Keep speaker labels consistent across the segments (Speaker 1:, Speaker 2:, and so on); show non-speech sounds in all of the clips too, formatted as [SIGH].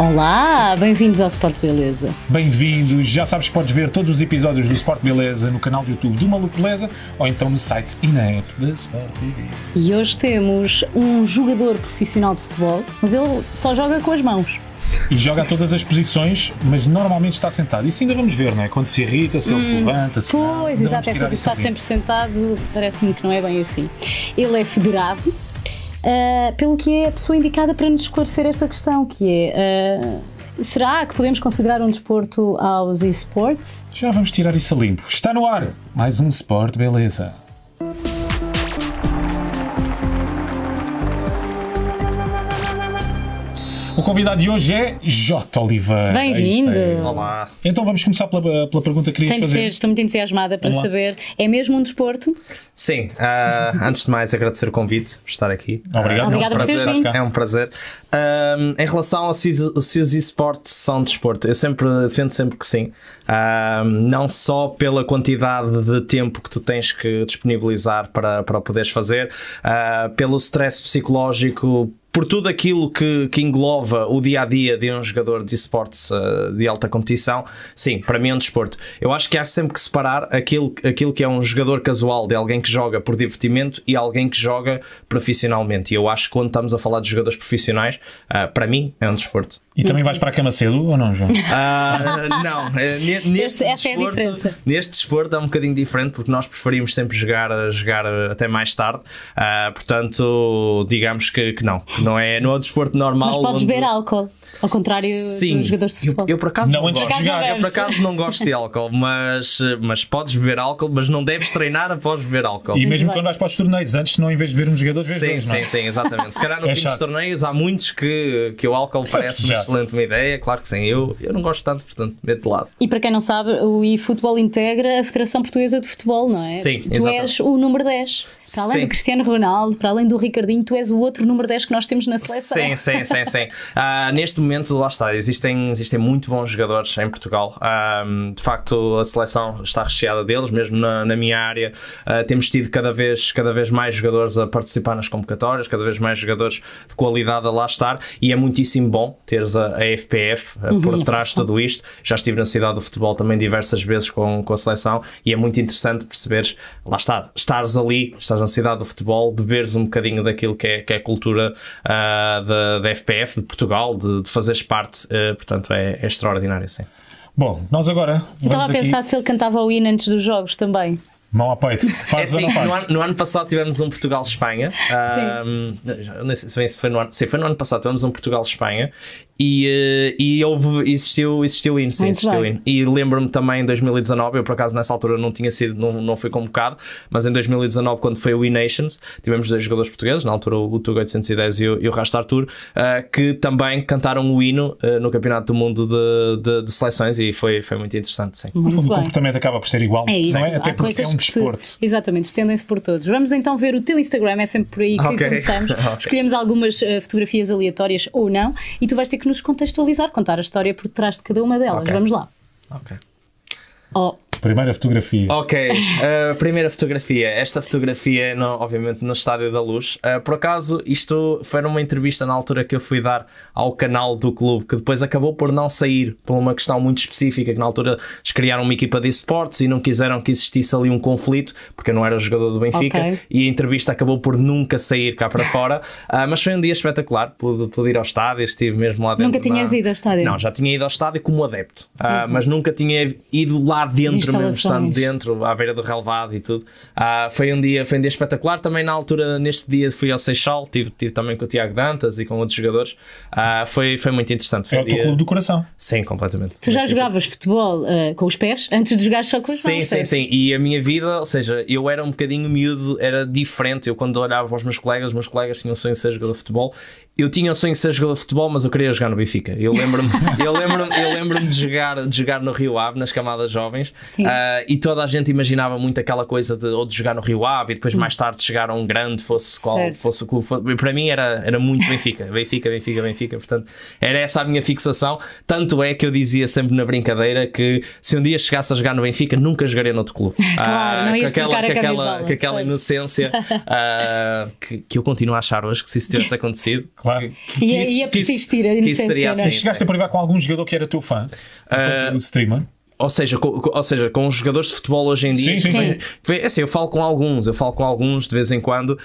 Speaker 1: Olá, bem-vindos ao Sport Beleza.
Speaker 2: Bem-vindos, já sabes que podes ver todos os episódios do Sport Beleza no canal do YouTube do Maluco Beleza ou então no site e na app da Sport TV.
Speaker 1: E hoje temos um jogador profissional de futebol, mas ele só joga com as mãos.
Speaker 2: E joga a todas as posições, mas normalmente está sentado. Isso ainda vamos ver, não é? Quando se irrita, se hum, ele se hum, levanta, se. Pois, não, exato, essa de sempre
Speaker 1: sentado parece-me que não é bem assim. Ele é federado, uh, pelo que é a pessoa indicada para nos esclarecer esta questão, que é. Uh, será que podemos considerar um desporto aos esportes?
Speaker 2: Já vamos tirar isso a limpo. Está no ar! Mais um esporte Beleza. O convidado de hoje
Speaker 3: é J. Oliveira. É é Bem-vindo. Olá. Então vamos começar pela, pela pergunta que querias Tem de fazer. Ser,
Speaker 1: estou muito entusiasmada para saber. É mesmo um desporto?
Speaker 3: Sim. Uh, antes de mais, agradecer o convite por estar aqui. Obrigado. Uh, é um prazer. Por é um prazer. em relação a se os esportes são desporto, eu sempre defendo sempre que sim. não só pela quantidade de tempo que tu tens que disponibilizar para, para o poderes fazer, uh, pelo stress psicológico por tudo aquilo que, que engloba o dia a dia de um jogador de esportes uh, de alta competição, sim, para mim é um desporto. Eu acho que há sempre que separar aquilo, aquilo que é um jogador casual de alguém que joga por divertimento e alguém que joga profissionalmente. E eu acho que quando estamos a falar de jogadores profissionais, uh, para mim é um desporto. E também vais
Speaker 2: uhum. para a cama cedo ou não,
Speaker 3: João? Ah, não, é, neste, Essa é desporto, é neste desporto é um bocadinho diferente porque nós preferimos sempre jogar, jogar até mais tarde. Ah, portanto, digamos que, que não. Não é, não é um desporto normal. Mas podes onde... beber
Speaker 1: álcool. Ao
Speaker 2: contrário Sim, dos jogadores de futebol. Eu, eu por acaso não, não gosto. Jogar. Eu por acaso
Speaker 3: não gosto de álcool, mas, mas podes beber álcool, mas não deves treinar após beber álcool. E mesmo
Speaker 2: quando vais para os torneios, antes não em vez de ver um
Speaker 3: jogador, vês sim, dois, é? Sim, não? sim, exatamente. Se calhar no [LAUGHS] é fim chato. dos torneios há muitos que, que o álcool [LAUGHS] parece excelente uma ideia, claro que sim, eu, eu não gosto tanto, portanto, meto de lado.
Speaker 1: E para quem não sabe, o eFootball integra a Federação Portuguesa de Futebol, não é? Sim, Tu exatamente. és o número 10. Para além sim. do Cristiano Ronaldo, para além do Ricardinho, tu és o outro número 10 que nós temos na seleção. Sim,
Speaker 3: sim, sim, sim. Uh, [LAUGHS] neste momento, lá está, existem, existem muito bons jogadores em Portugal. Uh, de facto, a seleção está recheada deles, mesmo na, na minha área, uh, temos tido cada vez, cada vez mais jogadores a participar nas convocatórias, cada vez mais jogadores de qualidade a lá estar, e é muitíssimo bom teres a, a FPF uhum, por trás de tudo isto. Já estive na cidade do futebol também diversas vezes com, com a seleção e é muito interessante perceberes, lá está, estares ali, estás na cidade do futebol, beberes um bocadinho daquilo que é, que é a cultura uh, da, da FPF, de Portugal, de, de fazeres parte, uh, portanto é, é extraordinário, sim. Bom, nós agora. Estava a pensar aqui... se
Speaker 1: ele cantava o hino antes dos jogos também.
Speaker 3: Mão [LAUGHS] é a peito. É assim, no, ano, no, ano, passado tivemos um Portugal-Espanha. Um, ah, se foi, no ano, sim, foi no ano passado, tivemos um Portugal-Espanha e, eh, e houve, existiu, existiu hino, sim, existiu o hino. E lembro-me também em 2019, eu por acaso nessa altura não tinha sido, não, não fui convocado, mas em 2019, quando foi o E-Nations, tivemos dois jogadores portugueses, na altura o Tuga 810 e o, e o Rasta Artur, uh, que também cantaram o hino uh, no Campeonato do Mundo de, de, de, seleções e foi, foi muito interessante, sim. Muito no fundo, bem. o comportamento acaba por ser igual, é isso. É? até porque é um desporto.
Speaker 1: Se, exatamente, estendem-se por todos. Vamos então ver o teu Instagram, é sempre por aí que okay. começamos. [LAUGHS] okay. Escolhemos algumas uh, fotografias aleatórias ou não, e tu vais ter que nos contextualizar, contar a história por trás de cada uma delas. Okay. Vamos lá. Ok. Oh,
Speaker 2: Primeira fotografia.
Speaker 3: Ok, uh, primeira fotografia. Esta fotografia, no, obviamente, no Estádio da Luz. Uh, por acaso, isto foi numa entrevista na altura que eu fui dar ao canal do clube, que depois acabou por não sair por uma questão muito específica, que na altura eles criaram uma equipa de esportes e não quiseram que existisse ali um conflito, porque eu não era jogador do Benfica, okay. e a entrevista acabou por nunca sair cá para fora. Uh, [LAUGHS] mas foi um dia espetacular, pude, pude ir ao estádio, estive mesmo lá dentro. Nunca tinhas na... ido ao estádio? Não, já tinha ido ao estádio como adepto, uh, mas nunca tinha ido lá dentro mesmo estando dentro, à beira do relvado e tudo. Ah, foi, um dia, foi um dia espetacular. Também na altura, neste dia, fui ao Seixal, tive, tive também com o Tiago Dantas e com outros jogadores. Ah, foi, foi muito interessante. Foi é um o dia... teu clube do coração. Sim, completamente. Tu já
Speaker 1: jogavas futebol uh, com os pés antes de jogar só com os
Speaker 3: pés? Sim, sim, sim. E a minha vida, ou seja, eu era um bocadinho miúdo, era diferente. Eu, quando olhava para os meus colegas, os meus colegas tinham sonho de ser jogador de futebol eu tinha o sonho de ser jogador de futebol, mas eu queria jogar no Benfica. Eu lembro-me [LAUGHS] eu lembro eu lembro de, jogar, de jogar no Rio Ave, nas camadas jovens, uh, e toda a gente imaginava muito aquela coisa de, ou de jogar no Rio Ave e depois hum. mais tarde chegar a um grande, fosse qual certo. fosse o clube. Fosse, para mim era, era muito Benfica, Benfica, Benfica, Benfica. Portanto, era essa a minha fixação. Tanto é que eu dizia sempre na brincadeira que se um dia chegasse a jogar no Benfica, nunca jogaria noutro clube. [LAUGHS] Ah, claro, uh, não com aquela, com aquela, com aquela inocência uh, que, que eu continuo a achar hoje que se isso tivesse [LAUGHS] acontecido. Claro Claro. Que, e, e a
Speaker 1: persistir, a iniciativa. isso é? assim, Chegaste
Speaker 3: a privar com algum jogador que era teu fã? Uh, streamer? ou seja, com, ou seja, com os jogadores de futebol hoje em dia. Sim, sim, sim. assim, eu falo com alguns, eu falo com alguns de vez em quando. Uh,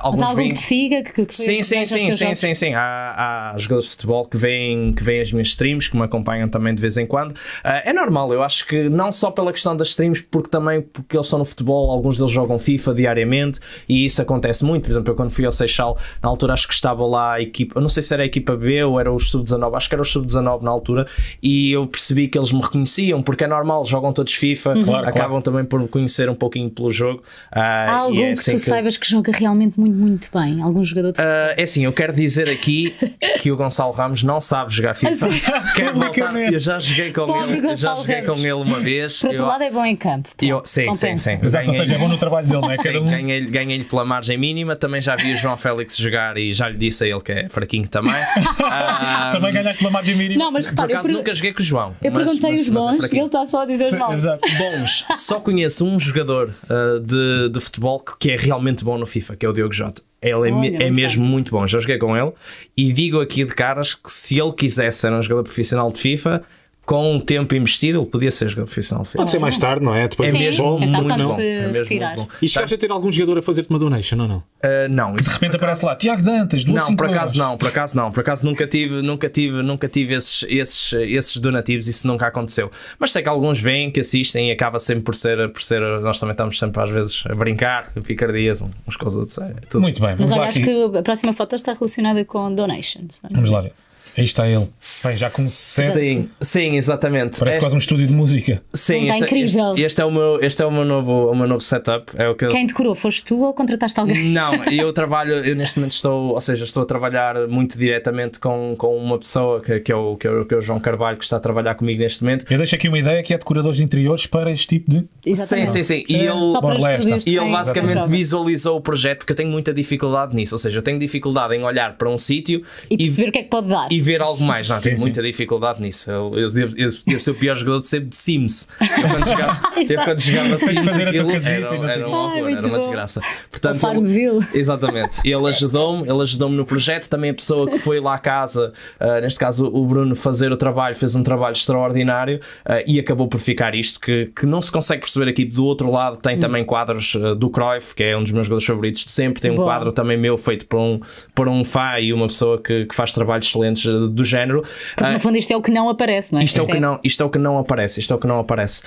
Speaker 3: alguns Mas algum que
Speaker 1: siga, que, que Sim, sim, sim, sim,
Speaker 3: sim, sim. Há, há jogadores de futebol que vêm, que vêm as minhas streams, que me acompanham também de vez em quando. Uh, é normal, eu acho que não só pela questão das streams, porque também porque eles são no futebol, alguns deles jogam FIFA diariamente e isso acontece muito. Por exemplo, eu quando fui ao Seixal, na altura acho que estava lá a equipa, eu não sei se era a equipa B ou era os sub-19, acho que era os sub-19 na altura, e eu percebi que eles me reconheciam porque é normal, jogam todos FIFA, uhum. claro, acabam claro. também por me conhecer um pouquinho pelo jogo. Uh, Há é algum é assim que tu que... saibas
Speaker 1: que joga realmente muito, muito bem? Algum jogador de
Speaker 3: uh, ah, É assim, eu quero dizer aqui que o Gonçalo Ramos não sabe jogar FIFA. [LAUGHS] quero voltar, eu já joguei com Pobre ele, Gonçalo já joguei Ramos. com ele uma vez. Por outro eu... lado,
Speaker 1: é bom em campo.
Speaker 3: eu... Sim, sim, sim. Exato, ganhei... ou seja, é bom no trabalho dele, não é? [LAUGHS] Sim, um... ganhei-lhe ganhei pela margem mínima. Também já vi o João Félix jogar e já lhe disse a ele que é fraquinho também. [LAUGHS] Também ah,
Speaker 2: ganhaste pela margem
Speaker 1: mínima. Não, mas repara, por acaso eu... nunca
Speaker 3: joguei com o João. Eu mas, perguntei mas, os bons. É ele
Speaker 1: está só a dizer mal. Exato.
Speaker 3: Bons, só conheço um jogador uh, de, de futebol que, é realmente bom no FIFA, que é o Diogo Jota. Ele é, Olha, é muito mesmo bom. muito bom. Já joguei com ele e digo aqui de caras que se ele quisesse ser um jogador profissional de FIFA, com o tempo investido, ele podia ser profissional. Pode ser mais tarde, não é? Depois é, mesmo, muito, bom. É mesmo muito bom. E chegaste a ter algum jogador a fazer-te uma donation ou não? Uh, não. de repente aparece lá, Tiago Dantas, Não, por acaso não, por acaso não. Por acaso nunca tive, nunca tive, nunca tive esses, esses, esses donativos, isso nunca aconteceu. Mas sei que alguns vêm, que assistem e acaba sempre por ser, por ser. Nós também estamos sempre às vezes a brincar, picardias uns com os outros. É, muito bem, vamos Mas lá. Mas acho
Speaker 1: que a próxima foto está relacionada com donations. Vamos,
Speaker 3: vamos lá ver. Aí está ele. Bem, já com Sim, sim, exatamente. Parece este... quase um estúdio de música. Sim, tá está é- incrível. Este, este, é o meu, este é o meu novo, o meu novo setup. É o que Quem
Speaker 1: decorou? Foste tu ou contrataste alguém? Não,
Speaker 3: eu trabalho, eu neste momento estou, ou seja, estou a trabalhar muito diretamente com, com uma pessoa que, que, é o, que, é o, que é o João Carvalho, que está a trabalhar comigo neste momento. Eu deixo aqui uma ideia que é decoradores de interiores para este tipo de. Exatamente. Sim, sim, sim. E é. ele, e ele basicamente visualizou o projeto, porque eu tenho muita dificuldade nisso. Ou seja, eu tenho dificuldade em olhar para um sítio e, e perceber o que é que pode dar ver algo mais. Não, tenho sim, muita sim. dificuldade nisso. Eu, eu, devo, eu, ser o pior jogador de sempre de Sims. Eu quando jogava, [LAUGHS] eu quando jogava Sims aquilo era, era assim. um horror, ah, era uma desgraça. Portanto, ele, [LAUGHS] exatamente. Ele ajudou-me, ele ajudou-me no projeto. Também a pessoa que foi lá à casa, uh, neste caso o Bruno, fazer o trabalho, fez um trabalho extraordinário uh, e acabou por ficar isto que, que não se consegue perceber aqui. Do outro lado, tem hum. também quadros uh, do Cruyff, que é um dos meus jogadores favoritos de sempre. Tem um quadro também meu feito por um, por um Fá e uma pessoa que, que faz trabalhos excelentes do género. Porque no ah,
Speaker 1: fundo isto é o que não aparece, não é? Isto, isto é, o que é- não,
Speaker 3: isto é o que não aparece, isto é o que não aparece.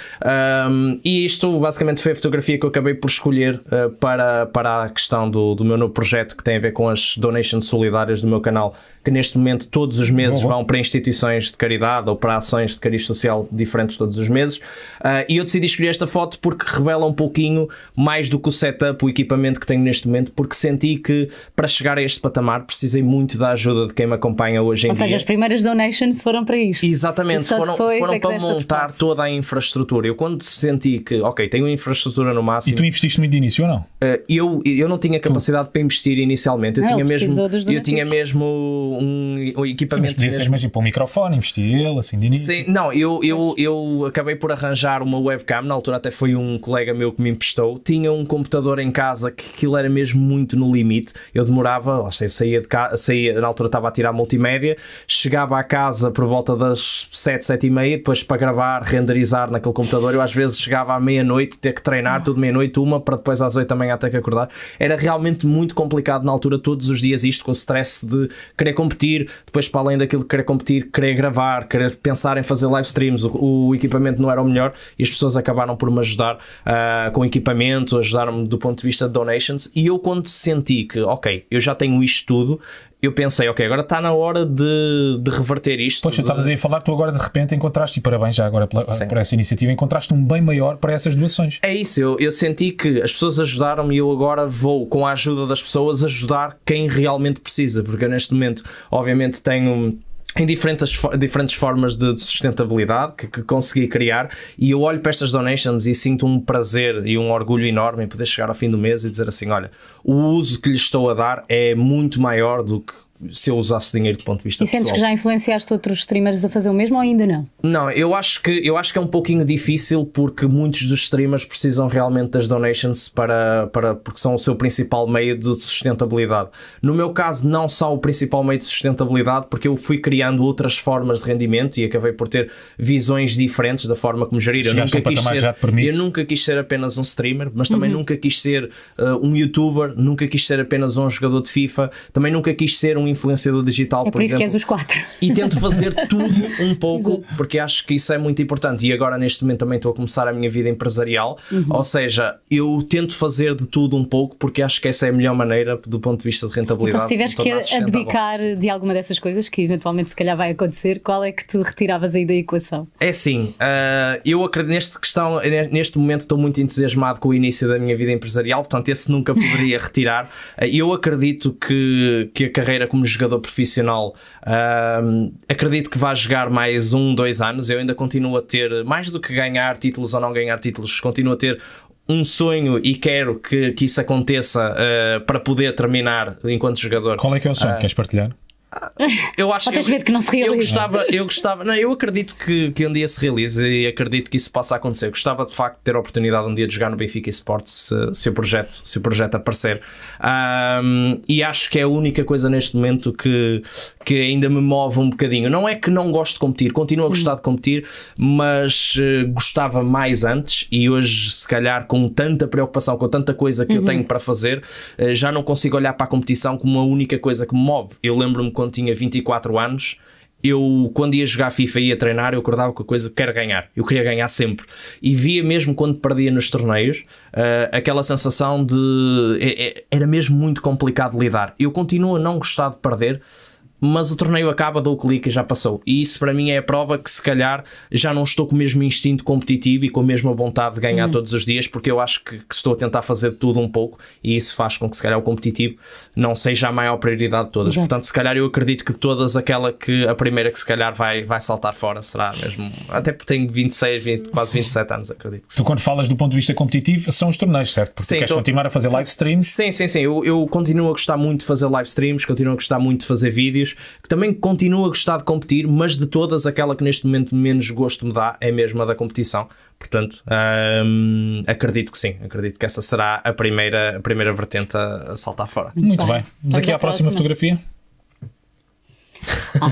Speaker 3: Um, e isto basicamente foi a fotografia que eu acabei por escolher uh, para, para a questão do, do meu novo projeto que tem a ver com as donations solidárias do meu canal, que neste momento todos os meses uhum. vão para instituições de caridade ou para ações de cariz social diferentes todos os meses. Uh, e eu decidi escolher esta foto porque revela um pouquinho mais do que o setup, o equipamento que tenho neste momento, porque senti que para chegar a este patamar precisei muito da ajuda de quem me acompanha hoje em ou seja, as
Speaker 1: primeiras donations
Speaker 3: foram para isto. Exatamente, foram, foram é para montar toda a infraestrutura. Eu quando senti que, ok, tenho infraestrutura no máximo. E tu investiste muito de início ou não? Eh, eu, eu não tinha capacidade tu. para investir inicialmente. Eu, não, tinha, mesmo, eu tinha mesmo um, um equipamento. Sim, mas mesmo. Mesmo
Speaker 2: para um microfone, investi ele assim de início.
Speaker 3: Sim, não, eu, eu, eu acabei por arranjar uma webcam, na altura até foi um colega meu que me emprestou. Tinha um computador em casa que aquilo era mesmo muito no limite. Eu demorava, lá sei, eu saía de casa, saía, na altura estava a tirar multimédia, chegava a casa por volta das 7, 7 e meia, depois para gravar, renderizar naquele computador, eu às vezes chegava à meia-noite, ter que treinar uhum. tudo meia-noite, uma, para depois às 8 da manhã ter que acordar. Era realmente muito complicado na altura, todos os dias isto, com o stress de querer competir, depois para além daquilo de querer competir, querer gravar, querer pensar em fazer live streams, o, o equipamento não era o melhor e as pessoas acabaram por me ajudar uh, com equipamento, ajudaram-me do ponto de vista de donations e eu quando senti que, ok, eu já tenho isto tudo, eu pensei, ok, agora está na hora de, de reverter isto. Poxa, de... estavas aí a
Speaker 2: falar, tu agora de repente encontraste, e parabéns já agora pela, por essa iniciativa, encontraste um bem maior para essas
Speaker 3: doações. É isso, eu, eu senti que as pessoas ajudaram-me e eu agora vou, com a ajuda das pessoas, ajudar quem realmente precisa, porque eu neste momento, obviamente, tenho em diferentes, diferentes formas de, de sustentabilidade que, que, consegui criar e eu olho para estas donations e sinto um prazer e um orgulho enorme em poder chegar ao fim do mês e dizer assim, olha, o uso que lhe estou a dar é muito maior do que se eu usasse dinheiro do ponto de vista e pessoal. E sentes que
Speaker 1: já influenciaste outros streamers a fazer o mesmo ou ainda não?
Speaker 3: Não, eu acho que, eu acho que é um pouquinho difícil porque muitos dos streamers precisam realmente das donations para, para, porque são o seu principal meio de sustentabilidade. No meu caso, não são o principal meio de sustentabilidade porque eu fui criando outras formas de rendimento e acabei por ter visões diferentes da forma como gerir. eu nunca, quis ser, eu nunca quis ser apenas um streamer, mas também uhum. nunca quis ser uh, um youtuber, nunca quis ser apenas um jogador de FIFA, também nunca quis ser um um influenciador digital, é por, por isso exemplo, que és
Speaker 1: os quatro. e tento fazer [LAUGHS] tudo
Speaker 3: um pouco, porque acho que isso é muito importante. E agora, neste momento, também estou a começar a minha vida empresarial, uhum. ou seja, eu tento fazer de tudo um pouco, porque acho que essa é a melhor maneira do ponto de vista de rentabilidade. Então, se tiveres que abdicar
Speaker 1: de alguma dessas coisas, que eventualmente se calhar vai acontecer, qual é que tu retiravas aí da equação?
Speaker 3: É sim, uh, eu acredito neste questão, neste momento estou muito entusiasmado com o início da minha vida empresarial, portanto, esse nunca poderia [LAUGHS] retirar. Eh, eu acredito que, que a carreira como jogador profissional, um, acredito que vai jogar mais um, dois anos. Eu ainda continuo a ter, mais do que ganhar títulos ou não ganhar títulos, continuo a ter um sonho e quero que, que isso aconteça uh, para poder terminar enquanto jogador. Qual é que é o sonho? Uh, Queres partilhar?
Speaker 1: Eu acho que. medo que não se realize. Eu gostava, eu
Speaker 3: gostava. Não, eu acredito que, que um dia se realize e acredito que isso possa acontecer. Eu gostava de facto de ter a oportunidade um dia de jogar no Benfica e Sport se, se, o, projeto, se o projeto aparecer. Um, e acho que é a única coisa neste momento que, que ainda me move um bocadinho. Não é que não gosto de competir, continuo a gostar hum. de competir, mas uh, gostava mais antes e hoje, se calhar, com tanta preocupação, com tanta coisa que uhum. eu tenho para fazer, uh, já não consigo olhar para a competição como a única coisa que me move. Eu lembro-me quando quando tinha 24 anos, eu quando ia jogar FIFA e ia treinar, eu acordava com a coisa quero ganhar, eu queria ganhar sempre. E via mesmo quando perdia nos torneios, uh, aquela sensação de é, é, era mesmo muito complicado lidar. Eu continuo a não gostar de perder, mas o torneio acaba, dou o clique e já passou. E isso para mim é a prova que se calhar já não estou com o mesmo instinto competitivo e com a mesma vontade de ganhar uhum. todos os dias, porque eu acho que, que estou a tentar fazer tudo um pouco e isso faz com que se calhar o competitivo não seja a maior prioridade de todas. Exato. Portanto, se calhar eu acredito que de todas, aquela que a primeira que se calhar vai, vai saltar fora será mesmo. Até porque tenho 26, 20, quase 27 anos, acredito.
Speaker 2: tu, quando falas do ponto de vista competitivo, são os torneios, certo?
Speaker 3: Porque sim, tu queres tô... continuar a fazer live streams? Sim, sim, sim. Eu, eu continuo a gostar muito de fazer live streams, continuo a gostar muito de fazer vídeos que também continuo a gostar de competir, mas de todas, aquela que neste momento menos gosto me dá é mesmo a da competição. Portanto, hum, acredito que sim, acredito que essa será a primeira, a primeira vertente a, saltar fora. Muito, bem. bem. Vamos aqui à próxima, próxima fotografia. Ah,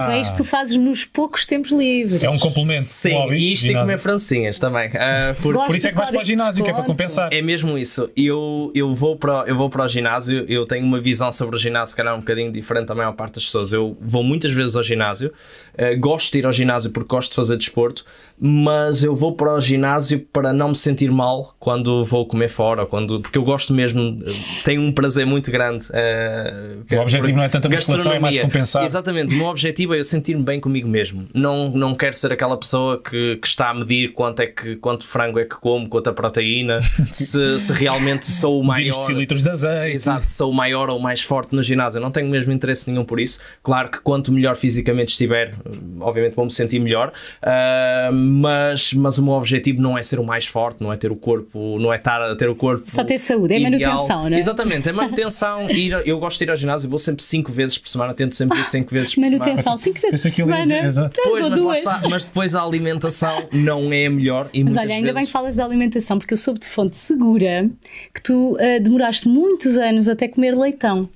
Speaker 3: ah, então é isto que
Speaker 1: tu fazes nos poucos tempos livres. É um complemento. Sim, e isto tem que comer
Speaker 3: francinhas também. Uh, por, por, isso é que vais para o ginásio, desconto. que é para compensar. É mesmo isso. Eu, eu, vou para, eu vou para o ginásio, eu tenho uma visão sobre o ginásio, que era um bocadinho diferente da maior parte das pessoas. Eu vou muitas vezes ao ginásio, uh, gosto de ir ao ginásio porque gosto de fazer desporto, mas eu vou para o ginásio para não me sentir mal quando vou comer fora, quando, porque eu gosto mesmo, tenho um prazer muito grande. Uh, o objetivo não é tanta musculação, é mais queria. Compensar. Exatamente, o meu objetivo é eu sentir-me bem comigo mesmo. Não, não quero ser aquela pessoa que, que está a medir quanto é que quanto frango é que como, quanta proteína, [LAUGHS] se, se realmente sou o maior. litros de azeite. Exato, sou o maior ou o mais forte no ginásio. não tenho mesmo interesse nenhum por isso. Claro que quanto melhor fisicamente estiver, obviamente vou-me sentir melhor, uh, mas, mas o meu objetivo não é ser o mais forte, não é ter o corpo, não é estar a ter o corpo. Só ter
Speaker 1: saúde, é manutenção, não é? Exatamente,
Speaker 3: é manutenção. [LAUGHS] ir, eu gosto de ir ao ginásio, vou sempre 5 vezes por semana tento sempre ir 5 vezes por semana. Manutenção,
Speaker 1: 5 vezes por semana. Exato. mas, lá está,
Speaker 3: mas depois a alimentação não é melhor e Mas olha, ainda vezes... bem que
Speaker 1: falas da alimentação, porque eu soube de fonte segura que tu uh, demoraste muitos anos até comer leitão.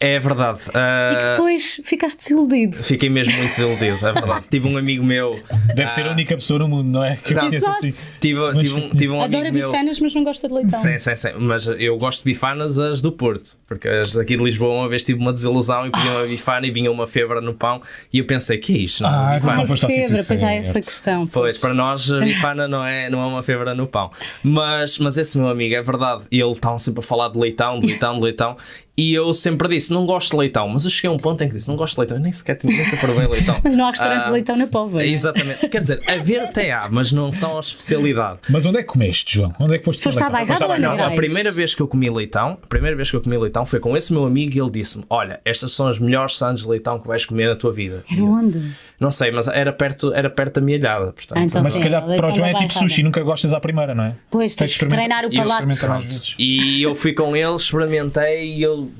Speaker 3: É verdade. Uh... E que ah, depois
Speaker 1: ficaste desiludido.
Speaker 3: Fiquei mesmo muito desiludido, é verdade. [LAUGHS] tive um amigo meu. Deve uh... ser a ah, única pessoa no mundo, não é? Que não, conheço assim. Tive, tive, um, tive um Adora bifanas,
Speaker 1: mas não gosta de leitão. Sim,
Speaker 3: sim, sim. Mas eu gosto de bifanas, as do Porto. Porque as aqui de Lisboa, uma vez tive uma desilusão e pedi uma ah. bifana e vinha uma febre no pão. E eu pensei, que é isto? Não, ah, bifana. Não, febre, pois há assim, essa é. questão. Pois, pois para nós, [LAUGHS] bifana não é, não é uma febre no pão. Mas, mas esse meu amigo, é verdade. e Ele está sempre a falar de leitão, de leitão, de leitão. E eu sempre disse, não gosto de leitão, mas eu cheguei a um ponto em que disse, não gosto de leitão, eu nem sequer tinha, nunca provei leitão. mas [LAUGHS] não há restaurantes ah, de leitão na Póvoa. É? Exatamente, quer dizer, haver até há, mas não são a especialidade. Mas onde é que comeste, João? Onde é que foste Foste à Bairrada ou Não, a primeira vez que eu comi leitão, a primeira vez que eu comi leitão foi com esse meu amigo e ele disse-me, olha, estas são as melhores sandes de leitão que vais comer na tua vida. Era onde? Não sei, mas era perto, era perto da minha Portanto. Ah, então mas sim, se calhar para o então João é tipo sushi,
Speaker 2: nunca gostas à primeira, não é? Pois, tens de treinar o palato.
Speaker 3: E eu fui com eles, experimentei e eu.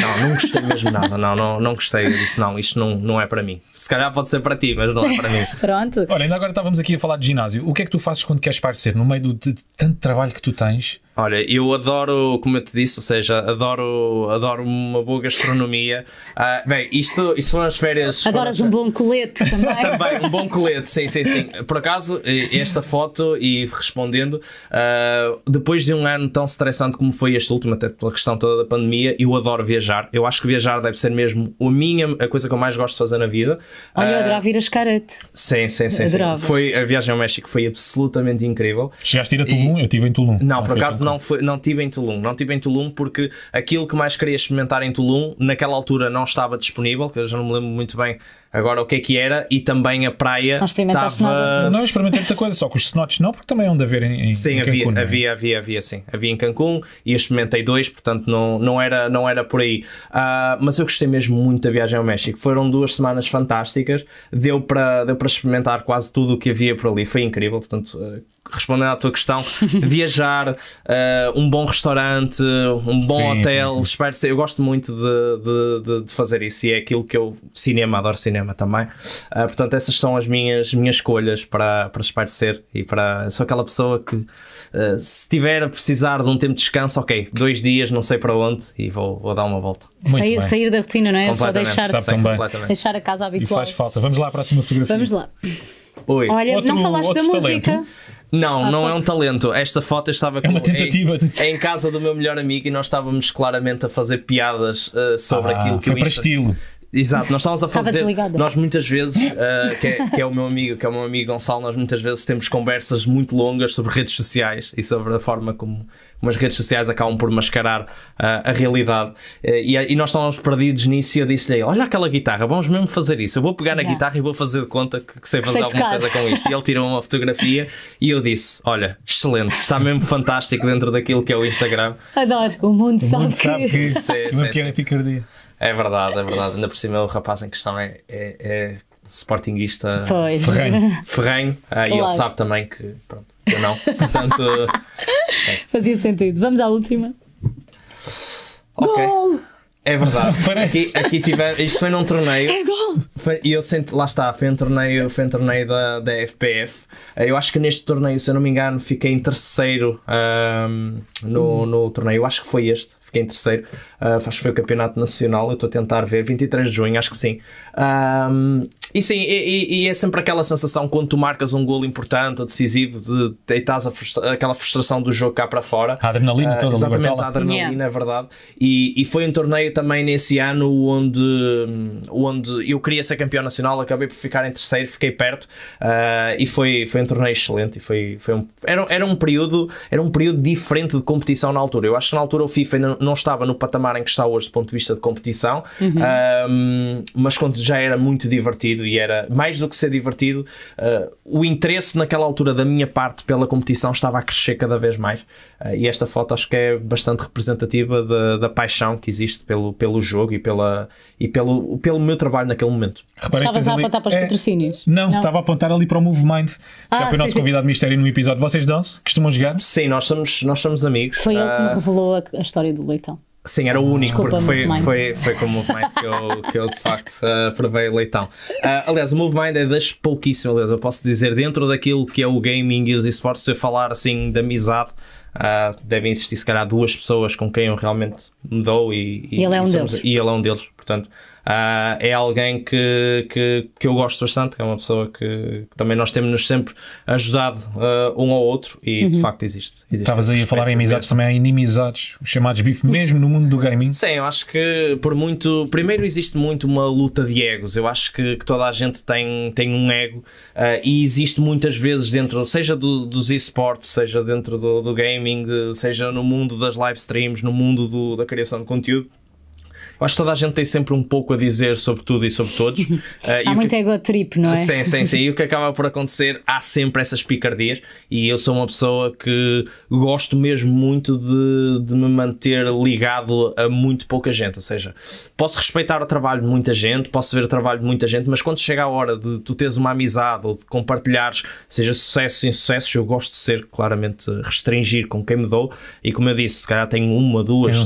Speaker 3: Não, não gostei mesmo nada. Não, não, não gostei. Eu disse, não, isto não, não é para mim. Se calhar pode ser para ti, mas não é para mim. [LAUGHS]
Speaker 2: Pronto. Olha, ainda agora estávamos aqui a falar de ginásio. O que é que tu fazes quando queres parecer? No meio do, de, de tanto trabalho que tu tens,
Speaker 3: Olha, eu adoro, como eu te disse, ou seja, adoro, adoro uma boa gastronomia. Uh, bem, isto, isto são as férias. Adoras um bom
Speaker 1: colete [LAUGHS] também.
Speaker 3: também, um bom colete, sim, sim, sim. Por acaso, esta foto, e respondendo, uh, depois de um ano tão estressante como foi este último, até pela questão toda da pandemia, eu adoro viajar. Eu acho que viajar deve ser mesmo a minha a coisa que eu mais gosto de fazer na vida. Olha, eu ah, adorava
Speaker 1: ir a Escarate.
Speaker 3: Sim, sim, sim. sim. Foi, a viagem ao México foi absolutamente incrível.
Speaker 2: Chegaste a ir a Tulum? E... Eu estive em Tulum. Não, por acaso
Speaker 3: não, foi, não tive em Tulum. Não tive em Tulum porque aquilo que mais queria experimentar em Tulum naquela altura não estava disponível, que eu já não me lembro muito bem agora o que é que era e também a praia não estava... Não,
Speaker 2: experimentei muita coisa, só que os cenotes não, porque também é onde haver
Speaker 3: em, em, sim, em havia, Cancún. Sim, é? havia, é? havia, havia, sim. Havia em Cancún e experimentei dois, portanto não, não, era, não era por aí. Uh, mas eu gostei mesmo muito da viagem ao México. Foram duas semanas fantásticas, deu para deu experimentar quase tudo o que havia por ali, foi incrível, portanto... Uh, respondendo à tua questão, [LAUGHS] viajar, uh, um bom restaurante, um bom sim, hotel. Espero ser, eu gosto muito de, de, de, fazer isso e é aquilo que eu. Cinema, adoro cinema também. Uh, portanto, essas são as minhas, minhas escolhas para, para ser e para. Sou aquela pessoa que, uh, se tiver a precisar de um tempo de descanso, ok, dois dias, não sei para onde e vou, vou dar uma volta. Sair, sair, da
Speaker 1: rotina, não é? Só deixar, deixar a casa habitual.
Speaker 3: E faz falta. Vamos lá para a próxima fotografia. Vamos lá. Oi. Olha, outro, não falaste da música. Talento. Não, ah, não é um talento. Esta foto estava é uma tentativa. Em, de... em, casa do meu melhor amigo e nós estávamos claramente a fazer piadas uh, sobre ah, aquilo que foi eu para estilo. Exato, nós estávamos a fazer. Nós muitas vezes, uh, que, é, que, é, o meu amigo, que é o meu amigo Gonçalo, nós muitas vezes temos conversas muito longas sobre redes sociais e sobre a forma como, umas redes sociais acabam por mascarar uh, a realidade. Uh, e, e, nós estávamos perdidos nisso e eu disse-lhe: Olha aquela guitarra, vamos mesmo fazer isso. Eu vou pegar na yeah. guitarra e vou fazer de conta que, que sei fazer sei alguma coisa com isto. E ele tirou uma fotografia e eu disse: Olha, excelente, está mesmo [LAUGHS] fantástico dentro daquilo que é o Instagram.
Speaker 1: Adoro, o mundo sabe, o mundo sabe que, isso [LAUGHS] é uma pequena
Speaker 3: picardia. É verdade, é verdade. Ainda por cima, o rapaz em questão é, é, é sportinguista ferrenho, ferrenho. Ah, e ele sabe também que pronto, eu não. [LAUGHS] Portanto,
Speaker 1: Fazia sentido. Vamos à última.
Speaker 3: Ok. Gol! É verdade. [LAUGHS] Aqui, aqui tive, isto foi num torneio. É gol! E eu senti, lá está, foi um torneio, foi um torneio da, da FPF. Eh, eu acho que neste torneio, se eu não me engano, fiquei em terceiro ehm, no, hum. no torneio. Eu acho que foi este. Fiquei em terceiro. Eh, acho que foi o Campeonato Nacional. Eu estou a tentar ver. 23 de junho, acho que sim. Ehm, e sim, e, e, é sempre aquela sensação quando tu marcas um gol importante ou decisivo de deitas frustra aquela frustração do jogo cá para fora. A adrenalina uh, toda Exatamente, a adrenalina, yeah. é verdade. E, e foi um torneio também nesse ano onde, onde eu queria ser campeão nacional, acabei por ficar em terceiro, fiquei perto uh, e foi, foi um torneio excelente. E foi, foi um, era, era, um período, era um período diferente de competição na altura. Eu acho que na altura o FIFA ainda não estava no patamar em que está hoje do ponto de vista de competição, uhum. uh, mas quando já era muito divertido divertido e era mais do que ser divertido, uh, o interesse naquela altura da minha parte pela competição estava a crescer cada vez mais. Uh, e esta foto acho que é bastante representativa da, da, paixão que existe pelo, pelo jogo e, pela, e pelo, pelo meu trabalho naquele momento. Reparei Estavas a apontar
Speaker 1: para os é... patrocínios? Não, não, estava
Speaker 2: a apontar ali para
Speaker 3: o Movemind. Ah, já foi o nosso sim. convidado mistério no episódio. Vocês dançam? Costumam jogar? Sim, nós somos, nós somos amigos. Foi ele que me ah. revelou a, a história do leitão. Sim, era o único, Desculpa, porque foi, foi, foi com o Movemind que eu, [LAUGHS] que eu de facto uh, provei leitão. Uh, aliás, o Movemind é das pouquíssimas, aliás, eu posso dizer, dentro daquilo que é o gaming e os esportes, se eu falar assim de amizade, uh, devem existir se calhar duas pessoas com quem eu realmente me dou e, e, ele é um e, deles. e ele é um deles, portanto. Uh, é alguém que, que, que eu gosto bastante, que é uma pessoa que, que também nós temos sempre ajudado uh, um ao outro e uhum. de facto existe. Estavas aí a falar em
Speaker 2: amizades também, há inimizades, os chamados bife mesmo no mundo do gaming.
Speaker 3: Sim, eu acho que por muito. Primeiro existe muito uma luta de egos, eu acho que, que toda a gente tem, tem um ego uh, e existe muitas vezes dentro, seja do, dos esportes, seja dentro do, do gaming, de, seja no mundo das live streams, no mundo do, da criação de conteúdo acho que toda a gente tem sempre um pouco a dizer sobre tudo e sobre todos. Uh, [LAUGHS] há muito
Speaker 1: que... ego trip, não é? Sim, sim, sim.
Speaker 3: e o que [LAUGHS] acaba por acontecer, há sempre essas picardias. E eu sou uma pessoa que gosto mesmo muito de, de me manter ligado a muito pouca gente. Ou seja, posso respeitar o trabalho de muita gente, posso ver o trabalho de muita gente, mas quando chega a hora de tu teres uma amizade ou de compartilhares, seja sucesso em sucesso, eu gosto de ser claramente eh, restringir com quem me dou. E como eu disse, se calhar tenho uma, duas, um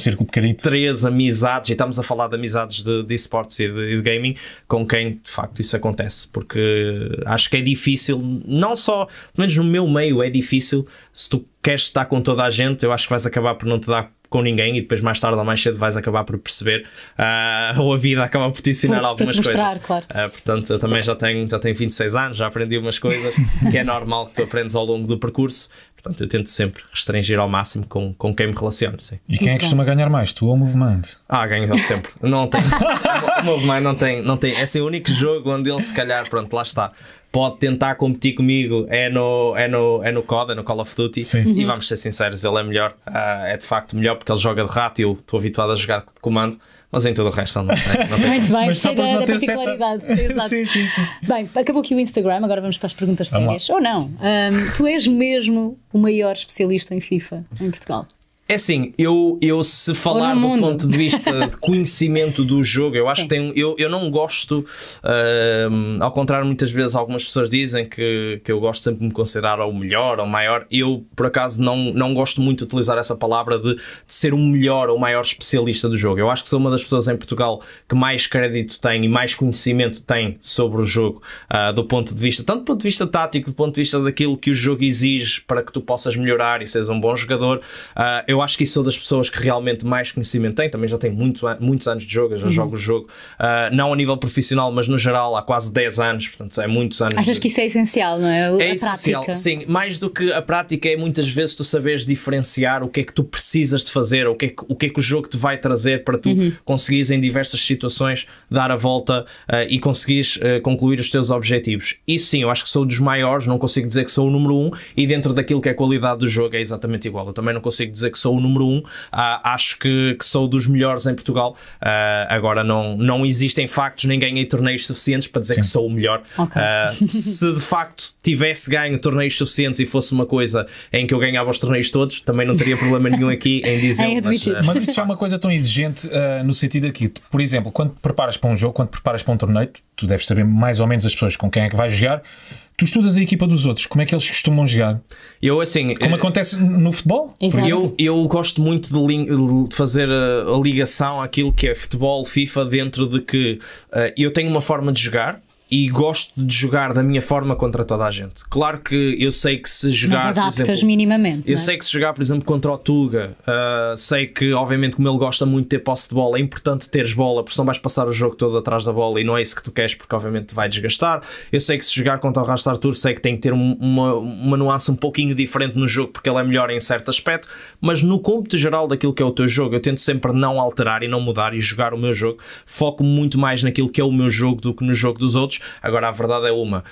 Speaker 3: três amizades e estamos a falar de amizades de, de esportes e de, de, gaming com quem de facto isso acontece, porque acho que é difícil, não só, pelo menos no meu meio, é difícil se tu queres estar com toda a gente, eu acho que vais acabar por não te dar com ninguém e depois mais tarde ou mais cedo vais acabar por perceber uh, [LAUGHS] ou a vida acaba por te ensinar por, algumas te mostrar, coisas claro. uh, portanto eu também já tenho, já tenho 26 anos, já aprendi umas coisas que é normal que tu aprendes ao longo do percurso Portanto, eu tento sempre restringir ao máximo com, com quem me relaciono. Sim. E quem é que costuma
Speaker 2: ganhar mais? Tu ou o Movement?
Speaker 3: Ah, ganho sempre. Não tem. [LAUGHS] o Movement não tem, não tem. Esse é o único jogo onde ele, se calhar, pronto, lá está pode tentar competir comigo é no, é no, é no COD, é no Call of Duty. Sim. E uhum. vamos ser sinceros, ele é melhor, uh, é de facto melhor porque ele joga de rato e eu estou habituado a jogar de comando. Mas em todo o resto não tem. Não tem Muito bem, mas chega particularidade. Exato. sim, sim,
Speaker 1: sim. Bem, acabou aqui o Instagram, agora vamos para as perguntas sérias. Ou não? Um, tu és mesmo o maior especialista em FIFA em Portugal?
Speaker 3: É assim, eu, eu se falar do ponto de vista de [LAUGHS] conhecimento do jogo, eu acho Sim. que tem. Eu, eu não gosto, uh, ao contrário, muitas vezes algumas pessoas dizem que, que eu gosto sempre de me considerar o melhor ou maior. Eu, por acaso, não, não gosto muito de utilizar essa palavra de, de ser o melhor ou maior especialista do jogo. Eu acho que sou uma das pessoas em Portugal que mais crédito tem e mais conhecimento tem sobre o jogo, uh, do ponto de vista, tanto do ponto de vista tático, do ponto de vista daquilo que o jogo exige para que tu possas melhorar e seres um bom jogador. Uh, eu eu acho que isso sou das pessoas que realmente mais conhecimento têm, também já tem muito, muitos anos de jogo, já uhum. jogo o jogo, uh, não a nível profissional, mas no geral há quase 10 anos, portanto é muitos anos. Achas
Speaker 1: de... que isso é essencial, não é? é a essencial, prática.
Speaker 3: sim. Mais do que a prática é muitas vezes tu saberes diferenciar o que é que tu precisas de fazer, o que é que o, que é que o jogo te vai trazer para tu uhum. conseguires em diversas situações dar a volta uh, e conseguires uh, concluir os teus objetivos. Isso sim, eu acho que sou dos maiores, não consigo dizer que sou o número um e dentro daquilo que é a qualidade do jogo é exatamente igual. Eu também não consigo dizer que sou sou o número um, uh, acho que, que, sou dos melhores em Portugal. Uh, agora não, não existem factos, nem ganhei torneios suficientes para dizer Sim. que sou o melhor. Okay. Uh, se de facto tivesse ganho torneios suficientes e fosse uma coisa em que eu ganhava os torneios todos, também não teria problema nenhum aqui em [LAUGHS] dizer. mas, mas, isso já
Speaker 2: é uma coisa tão exigente no sentido aqui, por exemplo, quando preparas para um jogo, quando preparas para um torneio, tu, tu deves saber mais ou menos as pessoas com quem é que vais jogar Tu estudas a equipa dos outros, como é que eles costumam jogar?
Speaker 3: Eu, assim. Como eh,
Speaker 2: acontece no futebol? Exato. Eu,
Speaker 3: eu gosto muito de, de fazer a, a, ligação àquilo que é futebol, FIFA, dentro de que uh, eu tenho uma forma de jogar e gosto de jogar da minha forma contra toda a gente. Claro que eu sei que se jogar. Mas adaptas exemplo, minimamente. Eu é? sei que se jogar, por exemplo, contra o Tuga, uh, sei que, obviamente, como ele gosta muito de ter posse de bola, é importante teres bola, porque senão vais passar o jogo todo atrás da bola e não é isso que tu queres, porque obviamente vai desgastar. Eu sei que se jogar contra o Rasta Arthur, sei que tem que ter uma, uma nuance um pouquinho diferente no jogo, porque ele é melhor em certo aspecto, mas no cômputo geral daquilo que é o teu jogo, eu tento sempre não alterar e não mudar e jogar o meu jogo. Foco muito mais naquilo que é o meu jogo do que no jogo dos outros minutos. Agora, a verdade é uma: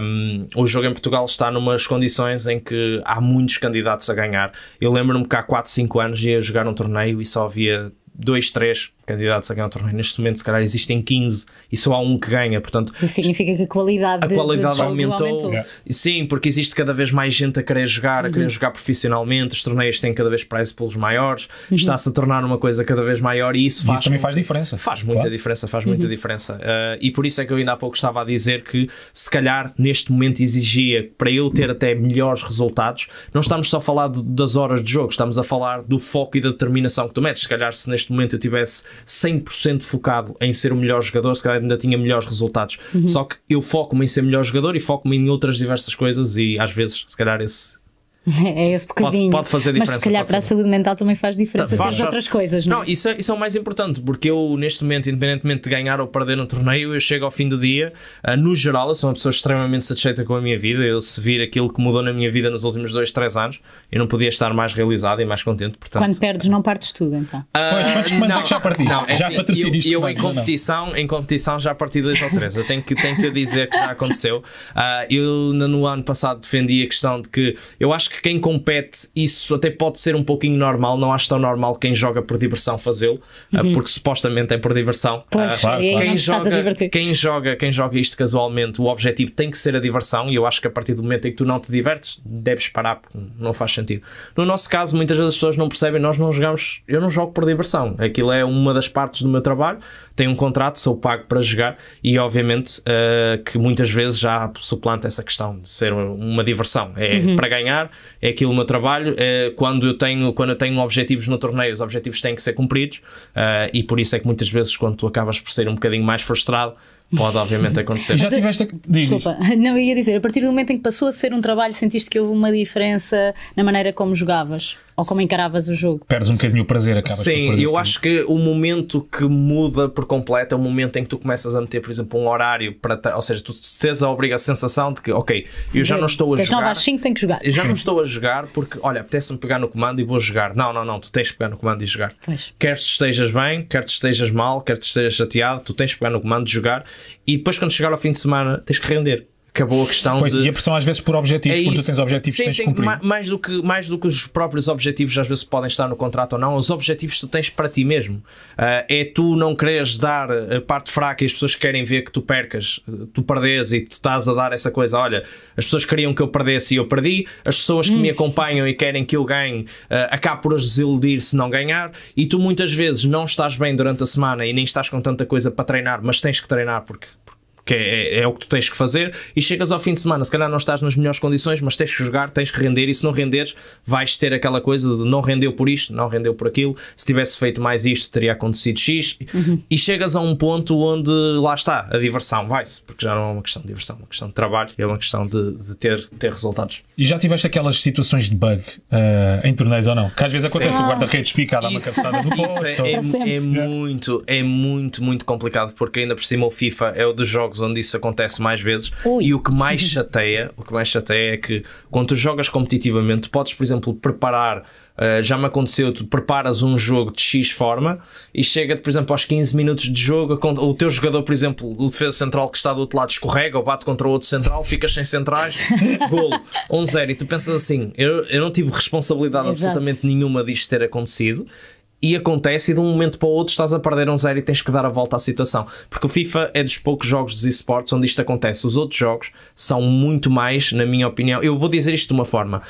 Speaker 3: um, o jogo em Portugal está numas condições em que há muitos candidatos a ganhar. Eu lembro-me que há 4, 5 anos ia jogar um torneio e só havia 2, 3 candidatos a ganhar o torneio. Neste momento, se calhar, existem 15 e só há um que ganha. Portanto, Isso significa que a qualidade, a qualidade aumentou. aumentou. Sim, porque existe cada vez mais gente a querer jogar, a querer uhum. jogar profissionalmente. Os torneios têm cada vez prize pools maiores. Uhum. Está-se a tornar uma coisa cada vez maior e isso faz. Isso também faz diferença. Faz muita diferença, faz muita uhum. diferença. Uh, e por isso é que eu ainda há pouco estava a dizer que, se calhar, neste momento exigia para eu ter até melhores resultados. Não estamos só a falar das horas de jogo, estamos a falar do foco e da determinação que tu metes. Se calhar, se neste momento eu tivesse 100% focado em ser o melhor jogador, se calhar ainda tinha melhores resultados. Uhum. Só que eu foco-me em ser melhor jogador e foco-me em outras diversas coisas e às vezes, se calhar, esse [LAUGHS] É esse bocadinho. Pode, pode fazer diferença. Mas se calhar para
Speaker 1: fazer. a saúde mental também faz diferença. Faz, faz. outras coisas, não, não é?
Speaker 3: isso, é, isso é o mais importante, porque eu, neste momento, independentemente de ganhar ou perder no torneio, eu chego ao fim do dia, ah, no geral, eu sou uma pessoa extremamente satisfeita com a minha vida. Eu, se vir aquilo que mudou na minha vida nos últimos dois, três anos, eu não podia estar mais realizado e mais contente. Portanto,
Speaker 1: Quando perdes, não partes tudo, então. Uh,
Speaker 3: pois, é não, é que já partiste? já assim, patrociniste eu, eu em, competição, em competição já parti dois ou três. Eu tenho que, tenho que dizer que já aconteceu. Uh, eu, no ano passado, defendi a questão de que eu acho que quem compete, isso até pode ser um pouquinho normal. Não acho tão normal quem joga por diversão fazê-lo, ah, uhum. porque supostamente é por diversão. Pois, uh, ah, claro, é, quem, Joga, quem, joga, quem joga isto casualmente, o objetivo tem que ser a diversão. E eu acho que a partir do momento em que tu não te divertes, deves parar, porque não faz sentido. No nosso caso, muitas vezes as pessoas não percebem. Nós não jogamos, eu não jogo por diversão. Aquilo é uma das partes do meu trabalho. Tenho um contrato, sou pago para jogar. E obviamente uh, que muitas vezes já suplanta essa questão de ser uma diversão. É uhum. para ganhar, é aquilo o meu trabalho. É, quando, eu tenho, quando eu tenho objetivos no torneio, os objetivos têm que ser cumpridos uh, e por isso é que muitas vezes, quando tu acabas por ser um bocadinho mais frustrado, Pode, obviamente, [LAUGHS] acontecer. Já tiveste.
Speaker 1: Desculpa, [LAUGHS] não ia dizer. A partir do momento em que passou a ser um trabalho, sentiste que houve uma diferença na maneira como jogavas? Ou como encaravas o jogo?
Speaker 3: Perdes um bocadinho o prazer, acabas Sim, eu acho que o momento que muda por completo é o momento em que tu começas a meter, por exemplo, um horário para. Ou seja, tu tens a obriga a sensação de que, ok, eu já não estou a jogar.
Speaker 1: às 5 que jogar. Eu já Sim. não
Speaker 3: estou a jogar porque, olha, apetece-me pegar no comando e vou jogar. Não, não, não, tu tens de pegar no comando e jogar. Pois. Quer que estejas bem, quer que estejas mal, quer que estejas chateado, tu tens de pegar no comando e jogar. E depois, quando chegar ao fim de semana, tens que render acabou a questão pois, de... E a pressão às vezes por objetivos, é porque tu tens objetivos sim, que tens sim, cumprir. Mais do, que, mais do que os próprios objetivos às vezes podem estar no contrato ou não, os objetivos tu tens para ti mesmo. Uh, é tu não quereres dar a parte fraca e as pessoas querem ver que tu percas, tu perdes e tu estás a dar essa coisa, olha, as pessoas queriam que eu perdesse e eu perdi, as pessoas que hum. me acompanham e querem que eu ganhe uh, ah, acabam por as desiludir se não ganhar e tu muitas vezes não estás bem durante a semana e nem estás com tanta coisa para treinar, mas tens que treinar porque, porque que é, é, é, o que tu tens que fazer, e chegas ao fim de semana, se calhar não estás nas melhores condições, mas tens que jogar, tens que render, e se não renderes, vais ter aquela coisa de não rendeu por isto, não rendeu por aquilo, se tivesse feito mais isto, teria acontecido X, uhum. e chegas a um ponto onde lá está, a diversão vai-se, porque já não é uma questão de diversão, é uma questão de trabalho, é uma questão de, de ter, ter resultados.
Speaker 2: E já tiveste aquelas situações de bug uh, em torneios ou não? Que às vezes acontece, o guarda-redes fica a dar isso, uma cabeçada no posto. É, é, é
Speaker 3: muito, é muito, muito complicado, porque ainda por cima o FIFA é o dos jogos jogos onde isso acontece mais vezes Ui. e o que mais [LAUGHS] chateia, o que mais chateia é que quando tu jogas competitivamente, podes, por exemplo, preparar Uh, já me aconteceu, tu preparas um jogo de X forma e chega-te, por exemplo, aos 15 minutos de jogo, o teu jogador, por exemplo, o defesa central que está do outro lado escorrega ou bate contra o outro central, ficas sem centrais, [LAUGHS] golo, 1-0. e tu pensas assim: eu, eu não tive responsabilidade Exato. absolutamente nenhuma disto ter acontecido e acontece e de um momento para o outro estás a perder um zero e tens que dar a volta à situação. Porque o FIFA é dos poucos jogos dos esportes onde isto acontece. Os outros jogos são muito mais, na minha opinião. Eu vou dizer isto de uma forma.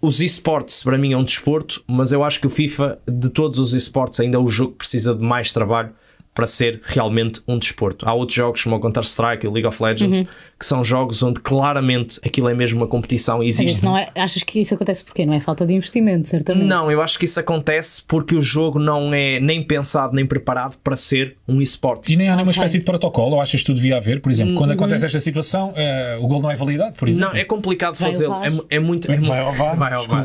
Speaker 3: Os esportes para mim é um desporto, mas eu acho que o FIFA, de todos os esportes, ainda é o jogo que precisa de mais trabalho para ser realmente um desporto. Há outros jogos como o Counter-Strike e o League of Legends uhum. que são jogos onde claramente aquilo é mesmo uma competição e existe. Não
Speaker 1: é, achas que isso acontece porque não é falta
Speaker 3: de investimento, certamente? Não, eu acho que isso acontece porque o jogo não é nem pensado nem preparado para ser um esporte.
Speaker 2: E nem há nenhuma espécie de protocolo, ou achas que tu devia haver, por exemplo, quando uhum. acontece esta situação, uh, o gol não é validado, por exemplo? Não, é complicado fazê-lo. É, é, muito. É, vai ao VAR, vai ao VAr.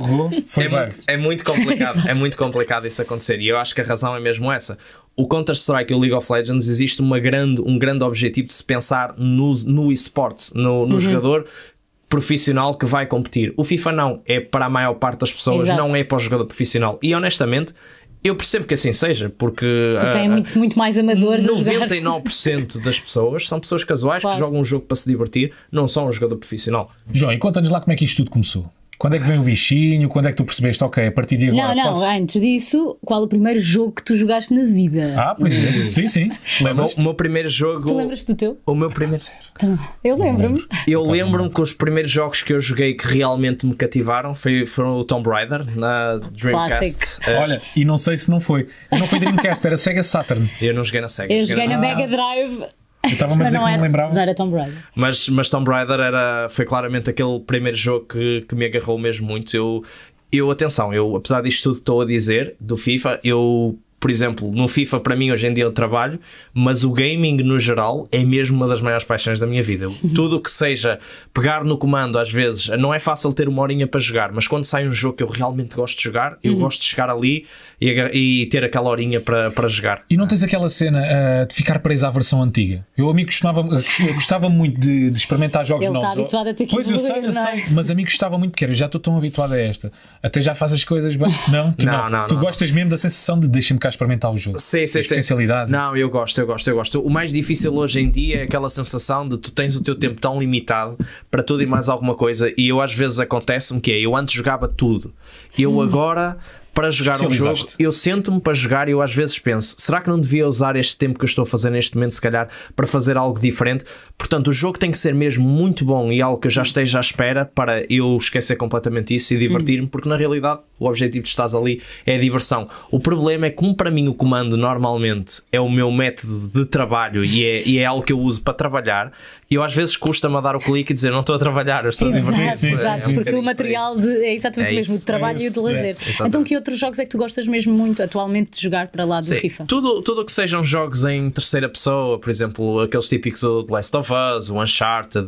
Speaker 3: É, muito, é muito complicado. [LAUGHS] é muito complicado isso acontecer. E eu acho que a razão é mesmo essa o Counter-Strike e o League of Legends existe uma grande, um grande objetivo de se pensar no, no esporte, no, no uhum. jogador profissional que vai competir. O FIFA não, é para a maior parte das pessoas, Exato. não é para o jogador profissional. E honestamente, eu percebo que assim seja, porque. porque ah, tem
Speaker 1: muito, ah, muito mais amadores
Speaker 3: 99% das pessoas são pessoas casuais claro. que jogam um jogo para se divertir, não são um jogador profissional.
Speaker 2: João, e conta-nos lá como é que isto tudo começou. Quando é que vem o bichinho? Quando é que tu percebeste, ok, a partir de agora. Não, não, posso...
Speaker 1: antes disso, qual o primeiro jogo que tu jogaste na vida? Ah,
Speaker 2: por hum. exemplo, sim, sim.
Speaker 3: lembras O meu primeiro jogo. Tu lembras do teu? O meu primeiro. Ah, tá, eu lembro-me. Eu lembro-me que os primeiros jogos que eu joguei que realmente me cativaram foi, foram o Tomb Raider na Dreamcast. É. Olha, e não sei se não foi. Não foi Dreamcast, era Sega Saturn. Eu não joguei na Sega. Eu joguei, na, na Mega
Speaker 1: Drive. Eu estava a dizer não que não lembrava. era Tomb Raider.
Speaker 3: Mas, mas Tomb Raider era, foi claramente aquele primeiro jogo que, que me agarrou mesmo muito. Eu, eu atenção, eu apesar disto tudo que estou a dizer do FIFA, eu por exemplo, no FIFA, para mim, hoje em dia eu trabalho, mas o gaming no geral é mesmo uma das maiores paixões da minha vida. Uhum. Tudo o que seja pegar no comando, às vezes, não é fácil ter uma horinha para jogar, mas quando sai um jogo que eu realmente gosto de jogar, eu uhum. gosto de chegar ali e, e, ter aquela horinha para, para jogar.
Speaker 2: E não tens aquela cena uh, de ficar preso à versão antiga? Eu, amigo, costumava, eh, gostava muito de, de experimentar jogos Ele novos. Está habituado a ter que pois eu sei, eu é? sei, mas a mim gostava muito, porque eu já estou tão habituado a esta. Até já faz as coisas bem. [LAUGHS] Não, tu, não, não, não, tu não. gostas mesmo da sensação de deixa-me cá experimentar o jogo.
Speaker 3: Sim, sim, potencialidade. Não, eu gosto, eu gosto, eu gosto. O mais difícil hoje em dia é aquela sensação de tu tens o teu tempo tão limitado para tudo e mais alguma coisa. E eu às vezes acontece-me que é, eu antes jogava tudo. Eu hum. agora para jogar um jogo, eu sento-me para jogar e eu às vezes penso, será que não devia usar este tempo que eu estou a fazer neste momento, se calhar, para fazer algo diferente? Portanto, o jogo tem que ser mesmo muito bom e algo que eu já esteja à espera para eu esquecer completamente isso e divertir-me, porque na realidade o objetivo de estás ali é a diversão. O problema é que, como para mim o comando normalmente é o meu método de trabalho e é, e é algo que eu uso para trabalhar, e eu às vezes custa-me a dar o clique e dizer não estou a trabalhar, estou exato, a divertir. Sim, exato, porque é, é um o
Speaker 1: material de, é exatamente é o mesmo, de trabalho é e de lazer. então, que outros jogos é que tu gostas mesmo muito atualmente de jogar para lá do sim, FIFA?
Speaker 3: Tudo o tudo que sejam jogos em terceira pessoa, por exemplo, aqueles típicos do The Last of Us, o Uncharted,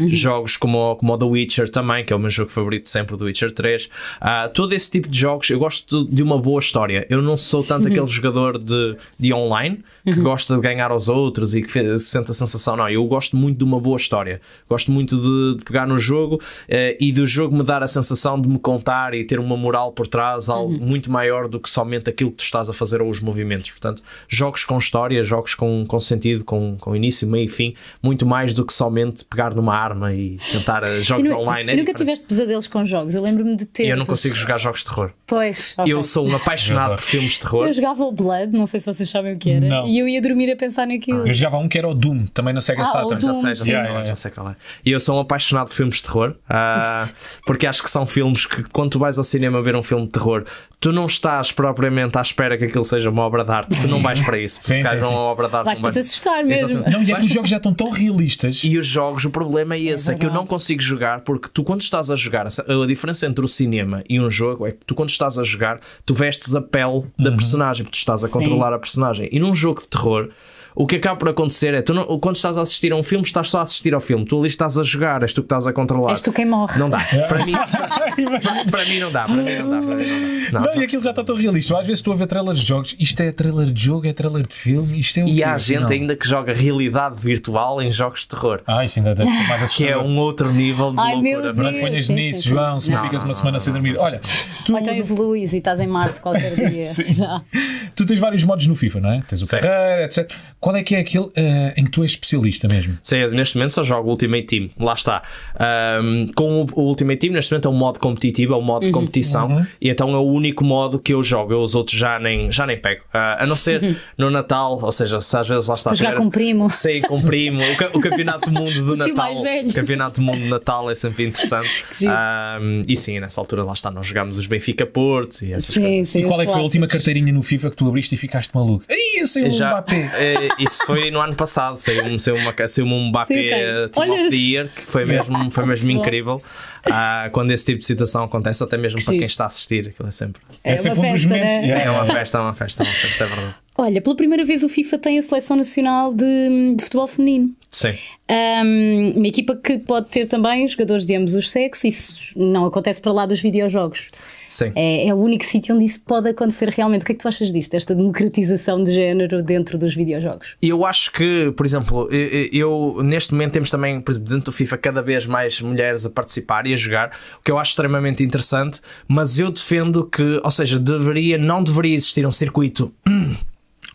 Speaker 3: uhum. jogos como, como o The Witcher também, que é o meu jogo favorito sempre, do Witcher 3. Uh, ah, todo esse tipo de jogos, eu gosto de uma boa história. Eu não sou tanto uhum. aquele jogador de, de online que uhum. gosta de ganhar aos outros e que sente a sensação, não, eu gosto muito de uma boa história. Gosto muito de, de pegar no jogo uh, e do jogo me dar a sensação de me contar e ter uma moral por trás, algo uhum. muito maior do que somente aquilo que tu estás a fazer ou os movimentos. Portanto, jogos com história, jogos com, com sentido, com, com início, meio e fim, muito mais do que somente pegar numa arma e tentar eh, jogos e online. é nunca diferente. tiveste
Speaker 1: pesadelos com jogos, eu lembro-me de ter. Eu não consigo
Speaker 3: jogar jogos de terror. Pois. Okay. Eu sou um apaixonado por filmes de terror. Eu
Speaker 1: jogava o Blood, não sei se vocês sabem o que era, não. e eu ia dormir a pensar naquilo. Eu
Speaker 3: jogava um que era o Doom, também na Sega ah, Saturn sei, já sei, yeah, qual, é, yeah. já sei qual é. E eu sou um apaixonado por filmes de terror, uh, [LAUGHS] porque acho que são filmes que, quando tu vais ao cinema ver um filme de terror, tu não estás propriamente à espera que aquilo seja uma obra de arte, tu não vais para isso, porque sim, se sim, é uma obra de arte. Vais para te
Speaker 2: assustar mesmo. Não, e é que
Speaker 3: os jogos já estão tão realistas. E os jogos, o problema é esse, é, é que eu não consigo jogar, porque tu, quando estás a jogar, a diferença entre o cinema e um jogo é que tu, quando estás a jogar, tu vestes a pele da uhum. personagem, porque tu estás a controlar a personagem. E num jogo de terror o que acaba por acontecer é tu não, quando estás a assistir a um filme, estás só a assistir ao filme, tu ali estás a jogar, és tu que estás a controlar. És tu quem morre. Não dá. [LAUGHS] Para mim, para, para mim não dá, para mim não dá. mim não, dá. não, não,
Speaker 2: e aquilo já está tão realista. Às vezes tu a ver trailers de jogos, isto é trailer de jogo, é trailer de filme, isto é E há gente não.
Speaker 3: ainda que joga realidade virtual em jogos de terror. Ah, isso ainda deve ser mais assustador. [LAUGHS] Que é um outro nível de Ai, loucura. Não ponhas nisso, João, se não ficas uma semana sem dormir. Olha,
Speaker 1: tu... Ou então evoluís e estás em Marte qualquer [LAUGHS] dia. Sim.
Speaker 2: Já. Tu tens vários modos no FIFA, não é? Tens o Sim. carreira, etc. Qual é que é aquele uh, em que tu és especialista mesmo?
Speaker 3: Sim, neste momento só jogo Ultimate Team, lá está. Um, com o Ultimate Team, neste momento é um modo competitivo, é um modo de uhum. competição, uhum. e então é o único modo que eu jogo. Eu os outros já nem, já nem pego. Uh, a não ser uhum. no Natal, ou seja, se às vezes lá está a jogar. com primo. Sim, com primo. O, ca o Campeonato do Mundo do [LAUGHS] Natal. O Campeonato do Mundo do Natal é sempre interessante. um, [LAUGHS] e sim, nessa altura lá está, nós jogamos os Benfica Portos e essas sim, coisas. Sim, e qual é que foi a
Speaker 2: última carteirinha no FIFA que tu abriste e ficaste maluco?
Speaker 3: Aí, sei é o Mbappé. É, isso foi no ano passado, saiu um saiu uma, saiu um Mbappé Sim, Team uh, Olha. of the Year, que foi mesmo, [LAUGHS] foi mesmo incrível uh, quando esse tipo de situação acontece, até mesmo para quem está a assistir, aquilo é sempre. É, é sempre um dos momentos. Né? É. é uma festa, é uma festa, é uma festa, é verdade.
Speaker 1: Olha, pela primeira vez o FIFA tem a seleção nacional de, de futebol feminino. Sim. Um, uma equipa que pode ter também jogadores de ambos os sexos, isso não acontece para lá dos videojogos. Sim. É, é o único sítio onde isso pode acontecer realmente. O que é que tu achas disto, esta democratização de género dentro dos videojogos?
Speaker 3: Eu acho que, por exemplo, eu, eu neste momento temos também, por exemplo, dentro do FIFA, cada vez mais mulheres a participar e a jogar, o que eu acho extremamente interessante, mas eu defendo que, ou seja, deveria, não deveria existir um circuito. [CLEARS THROAT]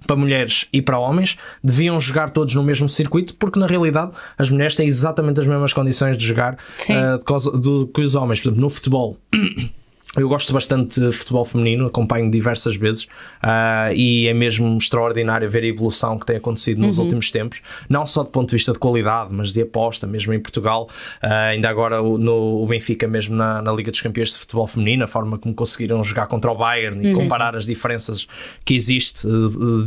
Speaker 3: para mulheres e para homens deviam jogar todos no mesmo circuito, porque na realidade as mulheres têm exatamente as mesmas condições de jogar uh, do que os homens. Por exemplo, no futebol. [CLEARS THROAT] Eu gosto bastante de futebol feminino, acompanho diversas vezes uh, e é mesmo extraordinário ver a evolução que tem acontecido nos uhum. últimos tempos, não só do ponto de vista de qualidade, mas de aposta, mesmo em Portugal. Uh, ainda agora o, no, Benfica, mesmo na, na, Liga dos Campeões de Futebol Feminino, a forma como conseguiram jogar contra o Bayern e uhum. comparar as diferenças que existe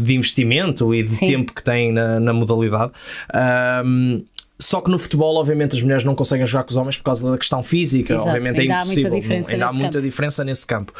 Speaker 3: de investimento e de Sim. tempo que tem na, na modalidade. Ah, só que no futebol, obviamente, as mulheres não conseguem jogar com os homens por causa da questão física, Exato. obviamente é ainda é impossível. Há muita é? diferença, ainda há muita campo. diferença nesse campo.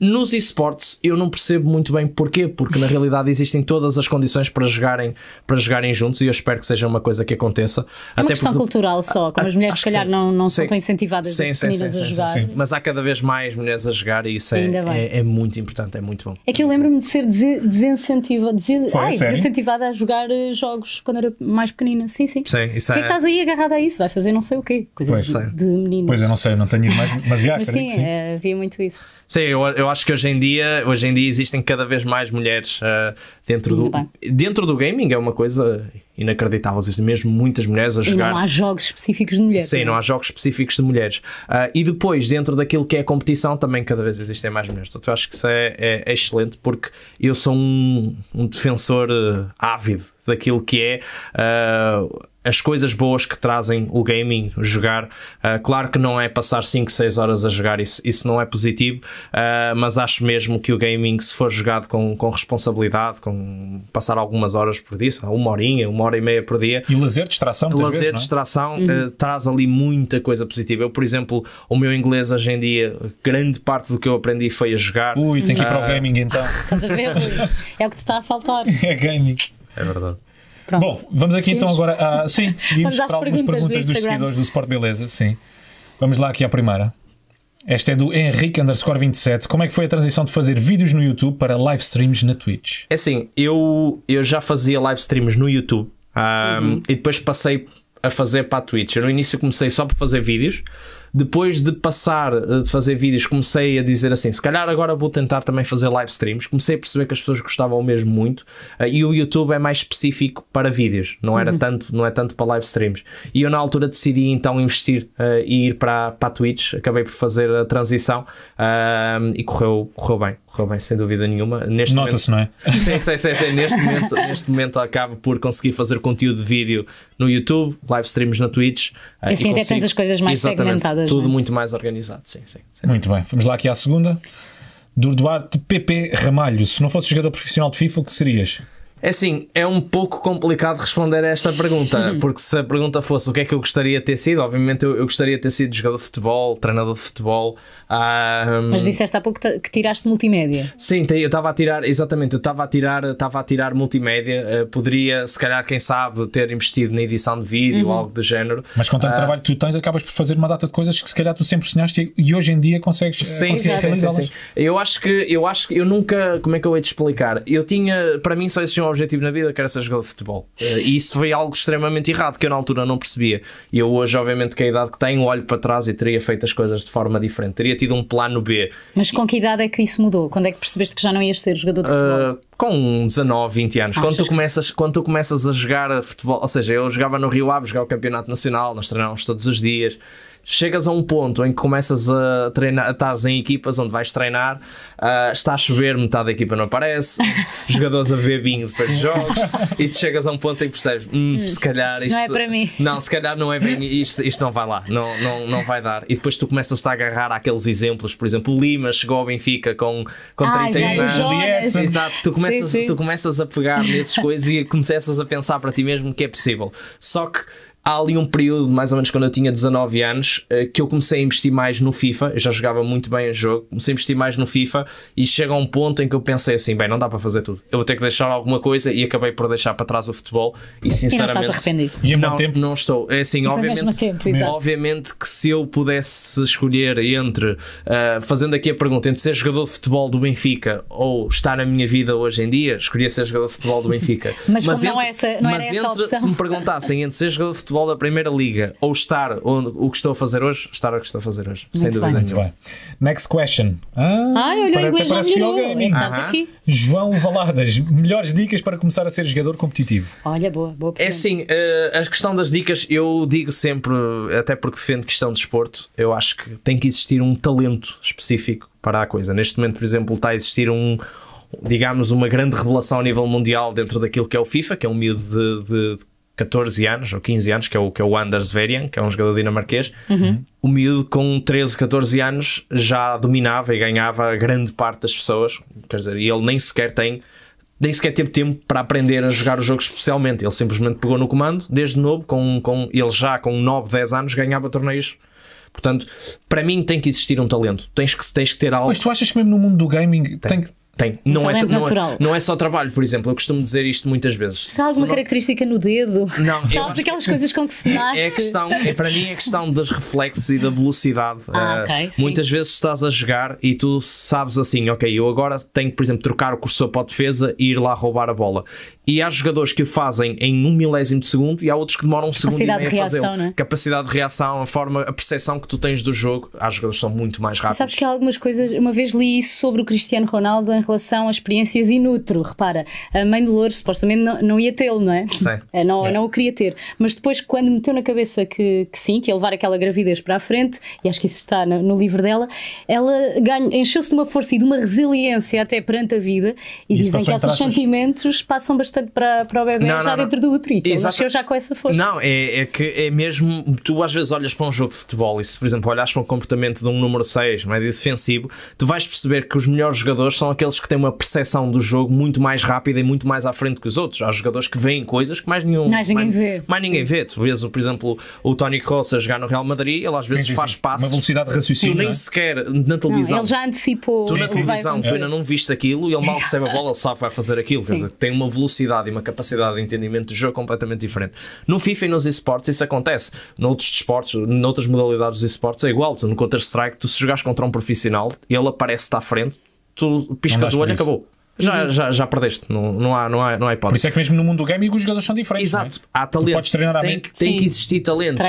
Speaker 3: Nos esportes eu não percebo muito bem porquê, porque na realidade existem todas as condições para jogarem, para jogarem juntos e eu espero que seja uma coisa que aconteça. É uma Até questão porque,
Speaker 1: cultural só, como as ah, mulheres se calhar não, não são tão incentivadas sim, sim, sim, a jogar. Sim,
Speaker 3: Mas há cada vez mais mulheres a jogar e isso é, é, é, muito importante, é muito bom.
Speaker 1: É que eu é lembro-me de ser desincentiva, des... Foi, Ai, desincentivada a jogar eh, jogos quando era mais pequenina. Sim, sim. sim isso é... que é- estás aí agarrada a isso? Vai fazer não sei o quê. Coisas pois, de,
Speaker 2: é. de menino. Pois eu não sei, não tenho mais, mas
Speaker 1: já, mas, sim, sim. havia muito isso.
Speaker 3: Sim, eu, eu acho que hoje em dia, hoje em dia existem cada vez mais mulheres uh, dentro Muito do bem. dentro do gaming é uma coisa inacreditável, existem mesmo muitas mulheres a jogar. não há
Speaker 1: jogos específicos de mulheres. Sim, não, é? há
Speaker 3: jogos específicos de mulheres. Uh, e depois, dentro daquilo que é a competição, também cada vez existem mais mulheres. então eu acho que isso é, é, é excelente porque eu sou um, um defensor uh, ávido daquilo que é as coisas boas que trazem o gaming, jogar. Uh, claro que não é passar 5, 6 horas a jogar, isso, isso não é positivo, uh, mas acho mesmo que o gaming, se for jogado com, com responsabilidade, com passar algumas horas por dia, uma horinha, uma hora e meia por dia. E lazer, distração, Lazer, vezes, é? distração, é? uh, uhum. Ah, traz ali muita coisa positiva. Eu, por exemplo, o meu inglês hoje em dia, grande parte do que eu aprendi foi a jogar. Ui, tem que ir para o gaming então. Estás a ver,
Speaker 1: É o que te está a faltar. [LAUGHS]
Speaker 3: é gaming. É verdade.
Speaker 2: Pronto. Bom, vamos aqui então seguimos? então agora. A, [LAUGHS] sim, seguimos para algumas perguntas, perguntas do dos seguidores do Sport Beleza. Sim. Vamos lá aqui à primeira. Esta é do Henrique underscore 27. Como é que foi a transição de fazer vídeos no YouTube para live streams na Twitch?
Speaker 3: É assim, eu, eu já fazia live streams no YouTube um, uhum. e depois passei a fazer para a Twitch. Eu no início comecei só por fazer vídeos. Depois de passar eh, de fazer vídeos, comecei a dizer assim: se calhar agora vou tentar também fazer live streams. Comecei a perceber que as pessoas gostavam mesmo muito. Eh, e o YouTube é mais específico para vídeos, não era uhum. tanto, não é tanto para live streams. E eu na altura decidi então investir uh, e ir para, para a Twitch. Acabei por fazer a transição uh, e correu, correu bem, correu bem, sem dúvida nenhuma. Neste Nota-se, não é? [LAUGHS] Sim, sim, sim, sim. Neste, momento, neste momento acabo por conseguir fazer conteúdo de vídeo no YouTube, live streams na Twitch. Eh, assim até tens as coisas mais segmentadas. Tudo né? muito mais organizado, sim, sim,
Speaker 2: sim. Muito bem, vamos lá aqui à segunda. Durduarte PP Ramalho, se não fosse jogador profissional de FIFA, o que serias?
Speaker 3: É assim, é um pouco complicado responder a esta pergunta, porque se a pergunta fosse o que é que eu gostaria de ter sido, obviamente eu, eu gostaria de ter sido jogador de futebol, treinador de futebol. Um... Mas disseste
Speaker 1: há pouco que, tiraste multimédia.
Speaker 3: Sim, eu estava a tirar, exatamente, eu estava a tirar, estava a tirar multimédia. Uh, poderia, se calhar, quem sabe, ter investido na edição de vídeo uhum. ou algo do género. Mas com tanto
Speaker 2: uh... trabalho que tu tens, acabas por fazer uma data de coisas que se calhar tu sempre sonhaste e, hoje em dia consegues. Sim, sim, sim, sim, sim,
Speaker 3: Eu acho que eu acho que eu nunca, como é que eu hei de explicar? Eu tinha, para mim só existiam meu objetivo na vida, que era ser jogador de futebol. Eh, e isso foi algo extremamente errado que eu na altura não percebia. E eu hoje, obviamente, com a idade que tenho, olho para trás e teria feito as coisas de forma diferente. Teria tido um plano B. Mas
Speaker 1: com que idade é que isso mudou? Quando é que percebeste que já não ias ser jogador de futebol?
Speaker 3: Uh, com 19, 20 anos, ah, quando, tu começas, quando tu começas a jogar futebol, ou seja, eu jogava no Rio Ave, jogava o Campeonato Nacional, nós treinávamos todos os dias, chegas a um ponto em que começas a treinar, estás em equipas onde vais treinar, uh, está a chover, metade da equipa não aparece, [LAUGHS] jogadores a beber vinho depois de jogos, e tu chegas a um ponto em que percebes, hum, hum se calhar isto. Não é para mim. Não, se calhar não é bem, isto, isto não vai lá, não, não, não vai dar. E depois tu começas a agarrar aqueles exemplos, por exemplo, o Lima chegou ao Benfica com, com ah, anos. Exato, tu começas, sim, sim. tu começas a pegar nessas coisas e começas a pensar para ti mesmo que é possível. Só que há ali um período, mais ou menos quando eu tinha 19 anos, eh, que eu comecei a investir mais no FIFA. Eu já jogava muito bem o jogo, comecei a investir mais no FIFA e chega a um ponto em que eu pensei assim: bem, não dá para fazer tudo. Eu vou ter que deixar alguma coisa e acabei por deixar para trás o futebol. E sinceramente. E não estás arrependido. E não, tempo? não estou. É assim, obviamente, tempo, obviamente que se eu pudesse escolher entre, uh, fazendo aqui a pergunta, entre ser jogador de futebol do Benfica ou estar na minha vida hoje em dia, escolhia ser jogador de futebol do Benfica. [LAUGHS] mas, mas entre, não, é essa, não mas entre, essa se me perguntassem entre ser jogador de futebol futebol da Primeira Liga ou estar onde, o que estou a fazer hoje, estar o que estou a fazer hoje, muito sem dúvida. Bem.
Speaker 2: Next question. Ah,
Speaker 3: Ai, olha, para, inglês. parece Uh -huh. João Valadas, melhores dicas para começar a ser jogador competitivo. Olha, boa, boa. Pergunta. É assim, uh, a questão das dicas, eu digo sempre, até porque defendo questão de esporte, eu acho que tem que existir um talento específico para a coisa. Neste momento, por exemplo, está a existir um digamos, uma grande revelação a nível mundial dentro daquilo que é o FIFA, que é um miúdo de, de, de 14 anos ou 15 anos, que é o, que é o Anders Verian, que é um jogador dinamarquês. Uhum. O miúdo com 13, 14 anos já dominava e ganhava grande parte das pessoas, quer dizer, e ele nem sequer tem. Nem sequer teve tempo para aprender a jogar o jogo especialmente. Ele simplesmente pegou no comando, desde novo, com, com, ele já com 9, 10 anos ganhava torneios Portanto, para mim tem que existir um talento. Tens que, tens que ter algo. Mas tu
Speaker 2: achas que mesmo no mundo do gaming tem,
Speaker 3: tem, tem. Então não, é, é não, é- natural. é, não é só trabalho, por exemplo. Eu costumo dizer isto muitas vezes. Se há alguma não...
Speaker 1: característica no dedo, não, sabes aquelas coisas com que se é nasce. É questão, é, para
Speaker 3: mim é questão dos reflexos e da velocidade. Ah, uh, okay, muitas sim. vezes estás a jogar e tu sabes assim, ok, eu agora tenho que, por exemplo, trocar o cursor para a defesa e ir lá roubar a bola e há jogadores que o fazem em um milésimo de segundo e há outros que demoram um segundo e meio a fazer. Né? Capacidade de reação, a forma, a percepção que tu tens do jogo. Há jogadores que são muito mais rápidos.
Speaker 1: Sabes que há algumas coisas, uma vez li isso sobre o Cristiano Ronaldo em relação a experiências inútero. Repara, a mãe do Louro supostamente não, não ia tê-lo, não é? Sim. [LAUGHS] É, não, é. não o queria ter. Mas depois, quando meteu na cabeça que, que, sim, que ia levar aquela gravidez para a frente, e acho que isso está no, no livro dela, ela encheu-se de uma força e de uma resiliência até perante a vida, e, e dizem que esses sentimentos passam bastante importante para, para o bebê não, já não, dentro não. do útero. Ele nasceu já com essa força. Não,
Speaker 3: é, é, que é mesmo. Tu às vezes olhas para um jogo de futebol e se, por exemplo, olhas para um comportamento de um número 6, médio defensivo, tu vais perceber que os melhores jogadores são aqueles que têm uma percepção do jogo muito mais rápida e muito mais à frente que os outros. Há jogadores que veem coisas que mais nenhum. Mais ninguém mais, vê. Mais ninguém vê. Tu vês, por exemplo, o Tony Kroos a jogar no Real Madrid, ele às vezes sim, sim, faz passos. Uma velocidade de raciocínio. Tu nem é? sequer na televisão. ele já antecipou. Tu na televisão, tu ainda não viste aquilo e ele mal recebe a bola, ele sabe que vai fazer aquilo. Quer dizer, tem uma velocidade velocidade e uma capacidade de entendimento de jogo completamente diferente. No FIFA e nos esportes isso acontece. Noutros esportes, noutras modalidades dos esportes é igual. No Counter-Strike, tu se jogares contra um profissional, e ele aparece-te à frente, tu piscas o olho e acabou já, uhum. já, já perdeste, não, não, há, não, há, não há hipótese. Por isso é
Speaker 2: que mesmo no mundo do gaming os jogadores são diferentes. É? Exato, é? há talento. podes treinar tem, tem que existir talento. uh,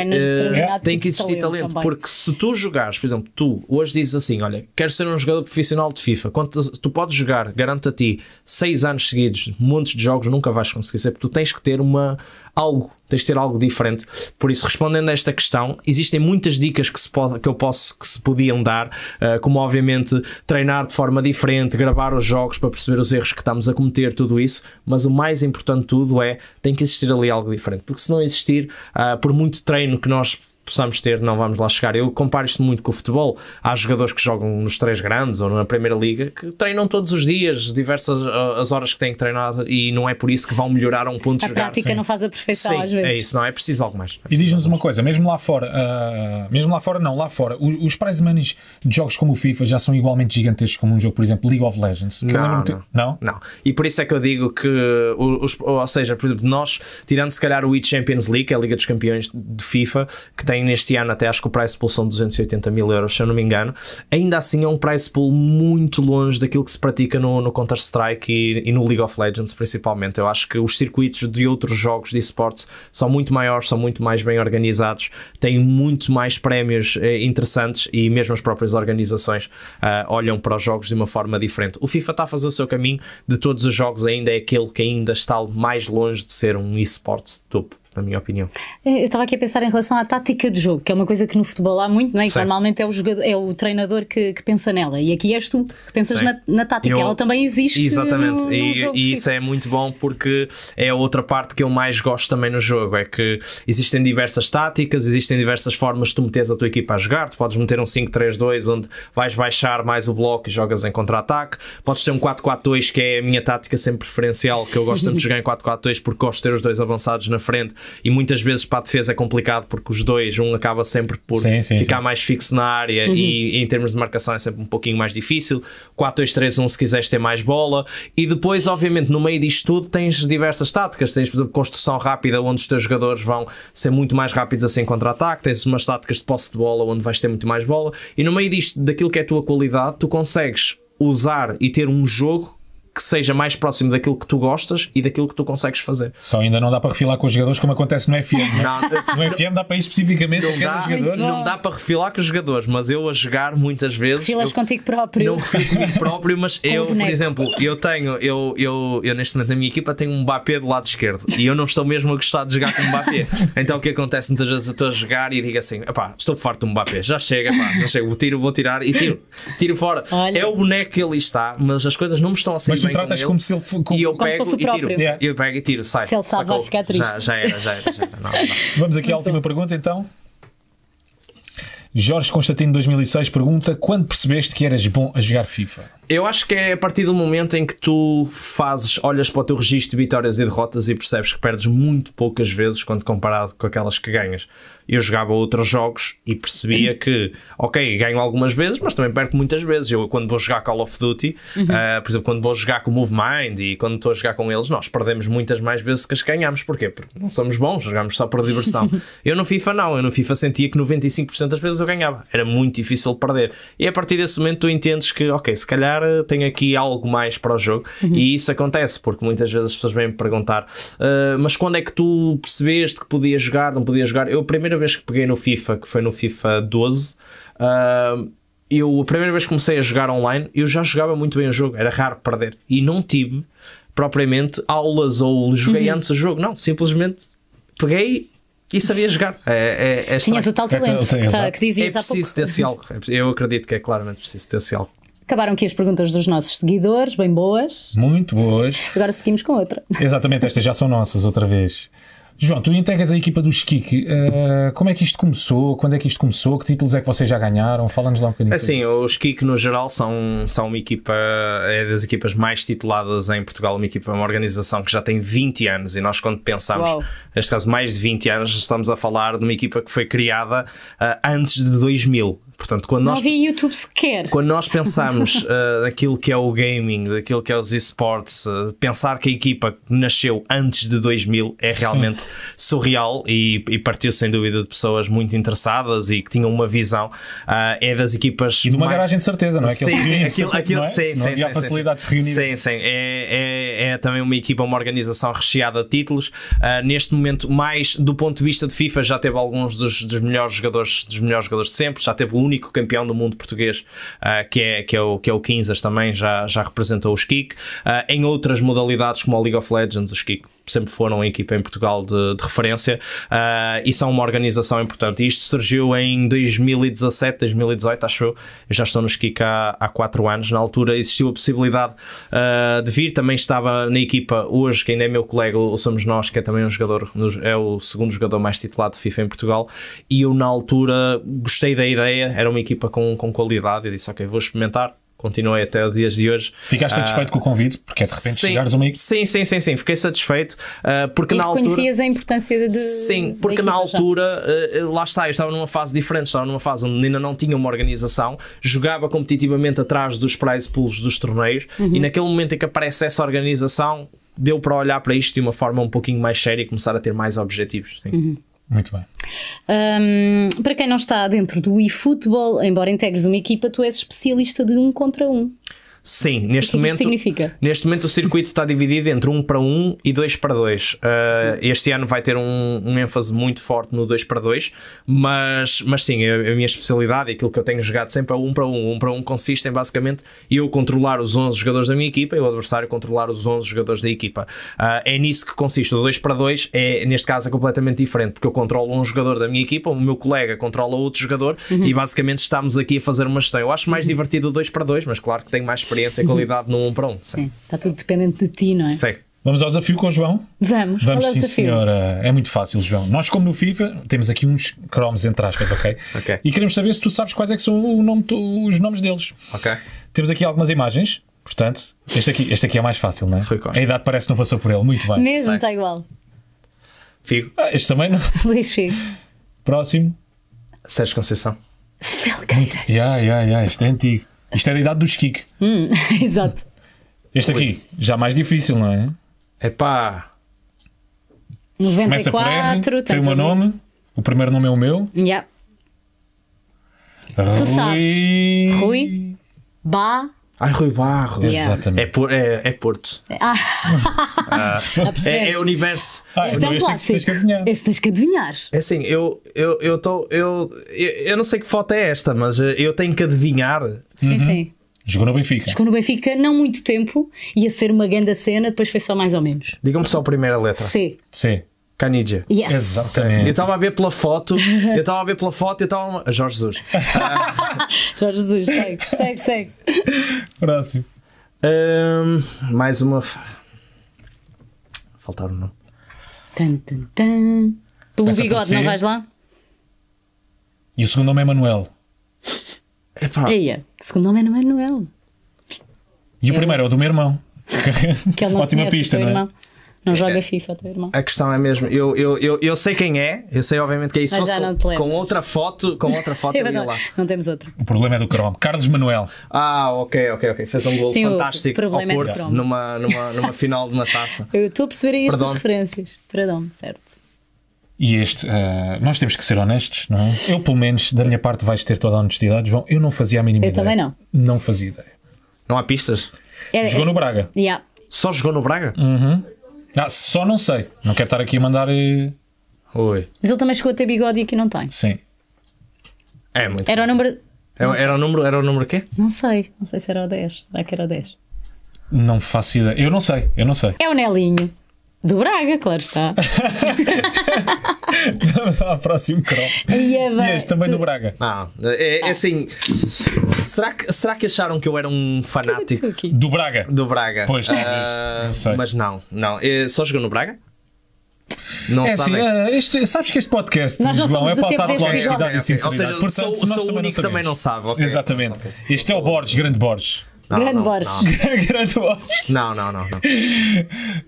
Speaker 2: Tem tipo que existir talento, porque
Speaker 3: se tu jogares, por exemplo, tu hoje dizes assim: olha, quero ser um jogador profissional de FIFA. Quando tu, tu podes jogar, garanto a ti, seis anos seguidos, montes de jogos, nunca vais conseguir ser, porque tu tens que ter uma algo, tens de ter algo diferente. Por isso, respondendo a esta questão, existem muitas dicas que, se que eu posso que se podiam dar, uh, como obviamente treinar de forma diferente, gravar os jogos para perceber os erros que estamos a cometer, tudo isso, mas o mais importante de tudo é tem que existir ali algo diferente, porque se não existir, uh, por muito treino que nós possamos ter, não vamos lá chegar. Eu comparo isto muito com o futebol. Há jogadores que jogam nos três grandes ou na Primeira Liga que treinam todos os dias, diversas ah, as horas que têm que treinar e não é por isso que vão melhorar a um ponto a de jogar. A prática não faz a perfeição Sim, às vezes. É isso, não é preciso algo mais.
Speaker 2: É e diz-nos uma coisa, mesmo lá fora, uh, mesmo lá fora não, lá fora, os, prize money de jogos como o FIFA já são igualmente gigantescos como um jogo, por exemplo, League of Legends. Não, não,
Speaker 3: não, não, E por isso é que eu digo que, os, ou seja, por exemplo, nós, tirando se calhar o e Champions League, é a Liga dos Campeões de FIFA, que tem neste ano, até acho que o price pool são 280 mil euros, se eu não me engano. Ainda assim é um price pool muito longe daquilo que se pratica no, no Counter-Strike e, e, no League of Legends, principalmente. Eu acho que os circuitos de outros jogos de esportes são muito maiores, são muito mais bem organizados, têm muito mais prémios eh, interessantes e mesmo as próprias organizações uh, olham para os jogos de uma forma diferente. O FIFA está a fazer o seu caminho, de todos os jogos, ainda é aquele que ainda está mais longe de ser um esporte topo na minha opinião.
Speaker 1: Eh, eu estava aqui a pensar em relação à tática de jogo, que é uma coisa que no futebol há muito, não é? normalmente é o, jogador, é o treinador que, que, pensa nela. E aqui és tu que pensas na, na, tática, eu, ela também existe. Exatamente, no, no e,
Speaker 3: e isso é muito bom porque é a outra parte que eu mais gosto também no jogo: é que existem diversas táticas, existem diversas formas de tu meteres a tua equipa a jogar. Tu podes meter um 5-3-2, onde vais baixar mais o bloco e jogas em contra-ataque. Podes ter um 4-4-2, que é a minha tática sempre preferencial, que eu gosto sempre de [LAUGHS] jogar em 4-4-2 porque gosto de ter os dois avançados na frente e muitas vezes para a defesa é complicado porque os dois, um acaba sempre por sim, sim, ficar sim. mais fixo na área uhum. e, e, em termos de marcação é sempre um pouquinho mais difícil. 4-2-3-1 se quiseres ter mais bola e depois, obviamente, no meio disto tudo tens diversas táticas. Tens, por exemplo, construção rápida onde os teus jogadores vão ser muito mais rápidos assim contra-ataque, tens umas táticas de posse de bola onde vais ter muito mais bola e no meio disto, daquilo que é a tua qualidade, tu consegues usar e ter um jogo que seja mais próximo daquilo que tu gostas e daquilo que tu consegues fazer.
Speaker 2: Só ainda não dá para refilar com os jogadores como acontece no FM. Né? Não, no
Speaker 3: FM dá para ir especificamente não dá, jogador. Não dá para refilar com os jogadores, mas eu a jogar muitas vezes. Refilas eu,
Speaker 2: contigo
Speaker 1: próprio. Não refilo
Speaker 3: comigo próprio, mas eu, por exemplo, eu tenho, eu, eu, eu neste momento na minha equipa tenho um Mbappé do lado esquerdo e eu não estou mesmo a gostar de jogar com Mbappé. [LAUGHS] Então o que acontece muitas vezes eu estou a jogar e digo assim: pá, estou farto de um Mbappé, já chega, pá, já chega, vou tiro, vou tirar e tiro, tiro fora. Olha. É o boneco que ali está, mas as coisas não me estão a sair tratas como se ele e eu como pego o próprio. Tiro, yeah. Eu pego e tiro, sai. Se ele sabe, vai ficar triste. Já, já era, já era. Já era. Não,
Speaker 2: não. Vamos aqui à última pergunta então. Jorge Constantino 2006 pergunta: Quando percebeste que eras bom a jogar FIFA?
Speaker 3: Eu acho que é a partir do momento em que tu fazes, olhas para o teu registro de vitórias e derrotas e percebes que perdes muito poucas vezes quando comparado com aquelas que ganhas. Eu jogava outros jogos e percebia que, ok, ganho algumas vezes, mas também perco muitas vezes. Eu, quando vou jogar Call of Duty, uhum. uh, por exemplo, quando vou jogar com o Move Mind e quando estou a jogar com eles, nós perdemos muitas mais vezes que as ganhamos. Porquê? Porque não somos bons, jogamos só por diversão. [LAUGHS] eu no FIFA não, eu no FIFA sentia que 95% das vezes eu ganhava. Era muito difícil perder. E a partir desse momento tu entendes que, ok, se calhar calhar eh, tenho aqui algo mais para o jogo. Uhum. E isso acontece, porque muitas vezes as pessoas vêm me perguntar: uh, mas quando é que tu percebeste que podia jogar, não podia jogar? Eu, a primeira vez que peguei no FIFA, que foi no FIFA 12, uh, eh, eu, a primeira vez que comecei a jogar online, eu já jogava muito bem o jogo, era raro perder. E não tive propriamente aulas ou joguei uhum. antes o jogo, não, simplesmente peguei e sabia jogar. É, é, é Tinhas o tal é, talento é, é que, tá, que dizias É preciso algo. É eu acredito que é claramente preciso desse algo.
Speaker 1: Acabaram aqui as perguntas dos nossos seguidores, bem boas.
Speaker 2: Muito boas. Agora seguimos com outra. [LAUGHS] Exatamente, estas já são nossas outra vez. João,
Speaker 3: tu integras a equipa
Speaker 2: do Skik. Uh, ah, como é que isto começou? Quando é que isto começou? Que títulos é que vocês já ganharam? Fala-nos lá um bocadinho. Assim,
Speaker 3: o Skik no geral são, são uma equipa, é das equipas mais tituladas em Portugal, uma equipa, uma organização que já tem 20 anos e nós quando pensamos, Uau. neste caso mais de 20 anos, estamos a falar de uma equipa que foi criada uh, antes de 2000. Portanto, quando não nós, havia YouTube sequer. Quando nós pensamos uh, [LAUGHS] que é o gaming, daquilo que é os esportes, uh, pensar que a equipa nasceu antes de 2000 é realmente Sim. surreal e, e, partiu sem dúvida de pessoas muito interessadas e que tinham uma visão. Uh, é das equipas. E de uma mais... garagem
Speaker 2: de certeza, não é? Aquele sim, sim, aquilo, aquilo, não é? sim, sim, sim,
Speaker 3: sim, sim, sim. É, é, é, também uma equipa, uma organização recheada de títulos. Uh, neste momento, mais do ponto de vista de FIFA, já teve alguns dos, dos melhores jogadores dos melhores jogadores de sempre, já teve o único campeão do mundo português, uh, que, é, que, é o, que é o Quinzas também, já, já representou os Kik. Uh, ah, em outras modalidades, como a League of Legends, os Kik sempre foram a equipa em Portugal de, de referência uh, e são uma organização importante. isto surgiu em 2017, 2018, acho eu. eu já estou no Skik há, 4 quatro anos. Na altura existiu a possibilidade uh, de vir. Também estava na equipa hoje, que ainda é meu colega, o Somos Nós, que é também um jogador, é o segundo jogador mais titulado de FIFA em Portugal. E eu, na altura, gostei da ideia. Era uma equipa com, com qualidade. Eu disse, ok, vou experimentar continuei até os dias de hoje. Ficaste ah, satisfeito com o convite? Porque é de repente sim, chegares a uma Sim, sim, sim, sim, fiquei satisfeito. Uh, porque e na altura. conhecias
Speaker 1: a importância de. Sim,
Speaker 3: porque na altura, uh, lá está, eu estava numa fase diferente, estava numa fase onde ainda não tinha uma organização, jogava competitivamente atrás dos prize pools dos torneios uhum. e naquele momento em que aparece essa organização, deu para olhar para isto de uma forma um pouquinho mais séria e começar a ter mais objetivos. Sim. Uhum. Muito bem.
Speaker 1: Um, para quem não está dentro do eFootball, embora integres uma equipa, tu és especialista de um contra um.
Speaker 3: Sim, neste o que é momento. significa? Neste momento o circuito está dividido entre 1 para 1 e 2 para 2. Uh, ah, este ano vai ter um, um, ênfase muito forte no 2 para 2, mas, mas sim, a, a minha especialidade e aquilo que eu tenho jogado sempre é o 1 para 1. 1 para 1 consiste em basicamente eu controlar os 11 jogadores da minha equipa e o adversário controlar os 11 jogadores da equipa. Uh, é nisso que consiste. O 2 para 2 é, neste caso, é completamente diferente, porque eu controlo um jogador da minha equipa, o meu colega controla outro jogador uhum. e basicamente estamos aqui a fazer uma gestão. Eu acho mais uhum. divertido o 2 para 2, mas claro que tem mais experiência e uhum. qualidade num 1 para Um, sim.
Speaker 1: Está tudo dependente de ti, não é?
Speaker 2: Sim. Vamos ao desafio com o João?
Speaker 1: Vamos, vamos é sim, desafio?
Speaker 2: senhora. É muito fácil, João. Nós, como no FIFA, temos aqui uns cromos entre aspas, ok? ok. E queremos saber se tu sabes quais é que são nome, os nomes deles. Ok. Temos aqui algumas imagens, portanto, este aqui, este aqui é mais fácil, não é? Rui Costa. A idade parece que não passou por ele, muito bem. Mesmo, está igual. Figo. Ah, este também não.
Speaker 1: [LAUGHS] Luís Figo.
Speaker 2: Próximo. Sérgio Conceição.
Speaker 1: Felgueiras.
Speaker 2: Ya, yeah, ya, yeah, ya, yeah. isto é antigo. Isto é da idade do Kik. Hum, [LAUGHS] exato. Este aqui, já mais difícil, não é? É pá. 94, Começa por R, tem o meu nome, o primeiro nome é o meu.
Speaker 1: Yeah. Rui... Tu sabes. Rui. Ba.
Speaker 3: Ai, Rui Barro. Yeah. Exatamente. É, por, é, é Porto. [LAUGHS] Ah. Ah é é, ah. é, é universo. Ah, este é um clássico.
Speaker 1: Este tens que adivinhar.
Speaker 3: É assim, eu, eu, eu, tô, eu, eu, eu não sei que foto é esta, mas eh, eu tenho que adivinhar. Sim, uhum. sim. Jogou no Benfica.
Speaker 1: Jogou no Benfica não muito tempo, ia ser uma grande cena, depois foi só mais ou menos.
Speaker 3: Digam-me só a primeira letra. C. C. Canidia. Yes. Exatamente. Eu estava a ver pela foto, eu estava a ver pela foto, eu estava a... Ah, Jorge Jesus.
Speaker 1: [LAUGHS] Jorge Jesus, segue, segue, segue.
Speaker 3: Próximo. Um, mais uma. Faltaram, não?
Speaker 1: Tan, tan, tan. Pelo Essa bigode, não vais lá?
Speaker 2: E o segundo nome é Manuel. Epá. Eia,
Speaker 1: o segundo nome é Manuel.
Speaker 3: E o é. primeiro é o do meu irmão. [LAUGHS] Ótima pista, não é? Irmão.
Speaker 1: Não é, joga é. FIFA, teu irmão.
Speaker 3: A questão é mesmo, eu, eu, eu, eu sei quem é, eu sei obviamente que é isso. Mas já não te com, outra foto, com outra [LAUGHS] foto é eu, ia lá. Não temos outra. O problema é do Chrome. Carlos Manuel. Ah, ok, ok, ok. Fez um gol Sim, fantástico ao Porto é numa, numa, numa final de uma taça.
Speaker 1: [LAUGHS] Eu estou a perceber aí estas referências. perdão certo.
Speaker 2: E este, uh, nós temos que ser honestos, não é? Eu, pelo menos, da minha parte, vais ter toda a honestidade, João. Eu não fazia a mínima eu ideia. Eu também não. Não fazia ideia. Não há pistas? É, jogou é, no Braga. Yeah. Só jogou no Braga? Uhum. Ah, só não sei. Não quero estar aqui a mandar. oi eh,
Speaker 1: Mas ele também chegou a ter bigode e aqui não tem.
Speaker 2: Sim. É muito. Era o número. Era, é, era o número, era o número quê?
Speaker 1: Não sei, não sei se era o 10. Será que era o 10?
Speaker 2: Não faço ideia. Eu não sei, eu não sei.
Speaker 1: É o Nelinho. Do Braga,
Speaker 3: claro está.
Speaker 2: [LAUGHS] Vamos ao próximo Chrome.
Speaker 3: É e este também do Braga. Ah, é, é ah. assim. Será que, será que acharam que eu era um é fanático? Do Braga. Do Braga. Pois, uh, ah, não mas não, não. É, só jogou no Braga? Não é assim,
Speaker 2: este, sabes que este podcast, João, é pautado pela honestidade e sinceridade. Ou seja, Portanto, sou, sou o único que também
Speaker 3: não sabe. Okay, Exatamente. Pronto, okay. Este é o Borges, grande Borges. Não, grande não, Borges. Não. [LAUGHS] grande Borges. Não, não, não. não.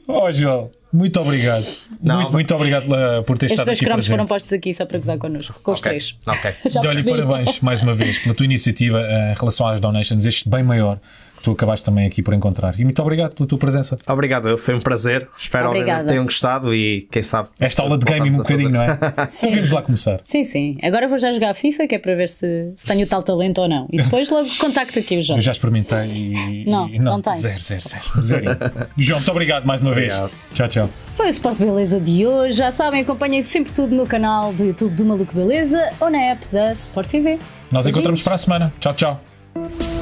Speaker 2: oh, João. Muito obrigado. Não, muito, muito obrigado uh, por ter estado aqui. Estes dois cromos foram
Speaker 1: postos aqui só para gozar connosco, com okay. os três.
Speaker 3: Ok.
Speaker 2: [LAUGHS] Já De olho, parabéns mais uma vez pela tua iniciativa uh, em relação às donations, este bem maior que tu acabaste também aqui por encontrar. E muito obrigado pela tua presença.
Speaker 3: Obrigado, foi um prazer. Espero que tenham gostado e quem sabe. Esta aula de gaming um bocadinho, não é? [LAUGHS] Sim. Vamos lá começar.
Speaker 1: Sim, sim. Agora vou já jogar FIFA, que é para ver se, se tenho tal talento ou não. E depois logo [LAUGHS] contacto aqui o João. Eu já
Speaker 2: experimentei e. Não, e não, não tens. Zero, zero, zero. zero. João, muito obrigado mais uma obrigado. vez. Tchau, tchau.
Speaker 1: Foi o Sport Beleza de hoje. Já sabem, acompanhem sempre tudo no canal do YouTube do Maluco Beleza ou na app da Sport TV.
Speaker 2: Nós Beijinhos. encontramos para a semana. Tchau, tchau.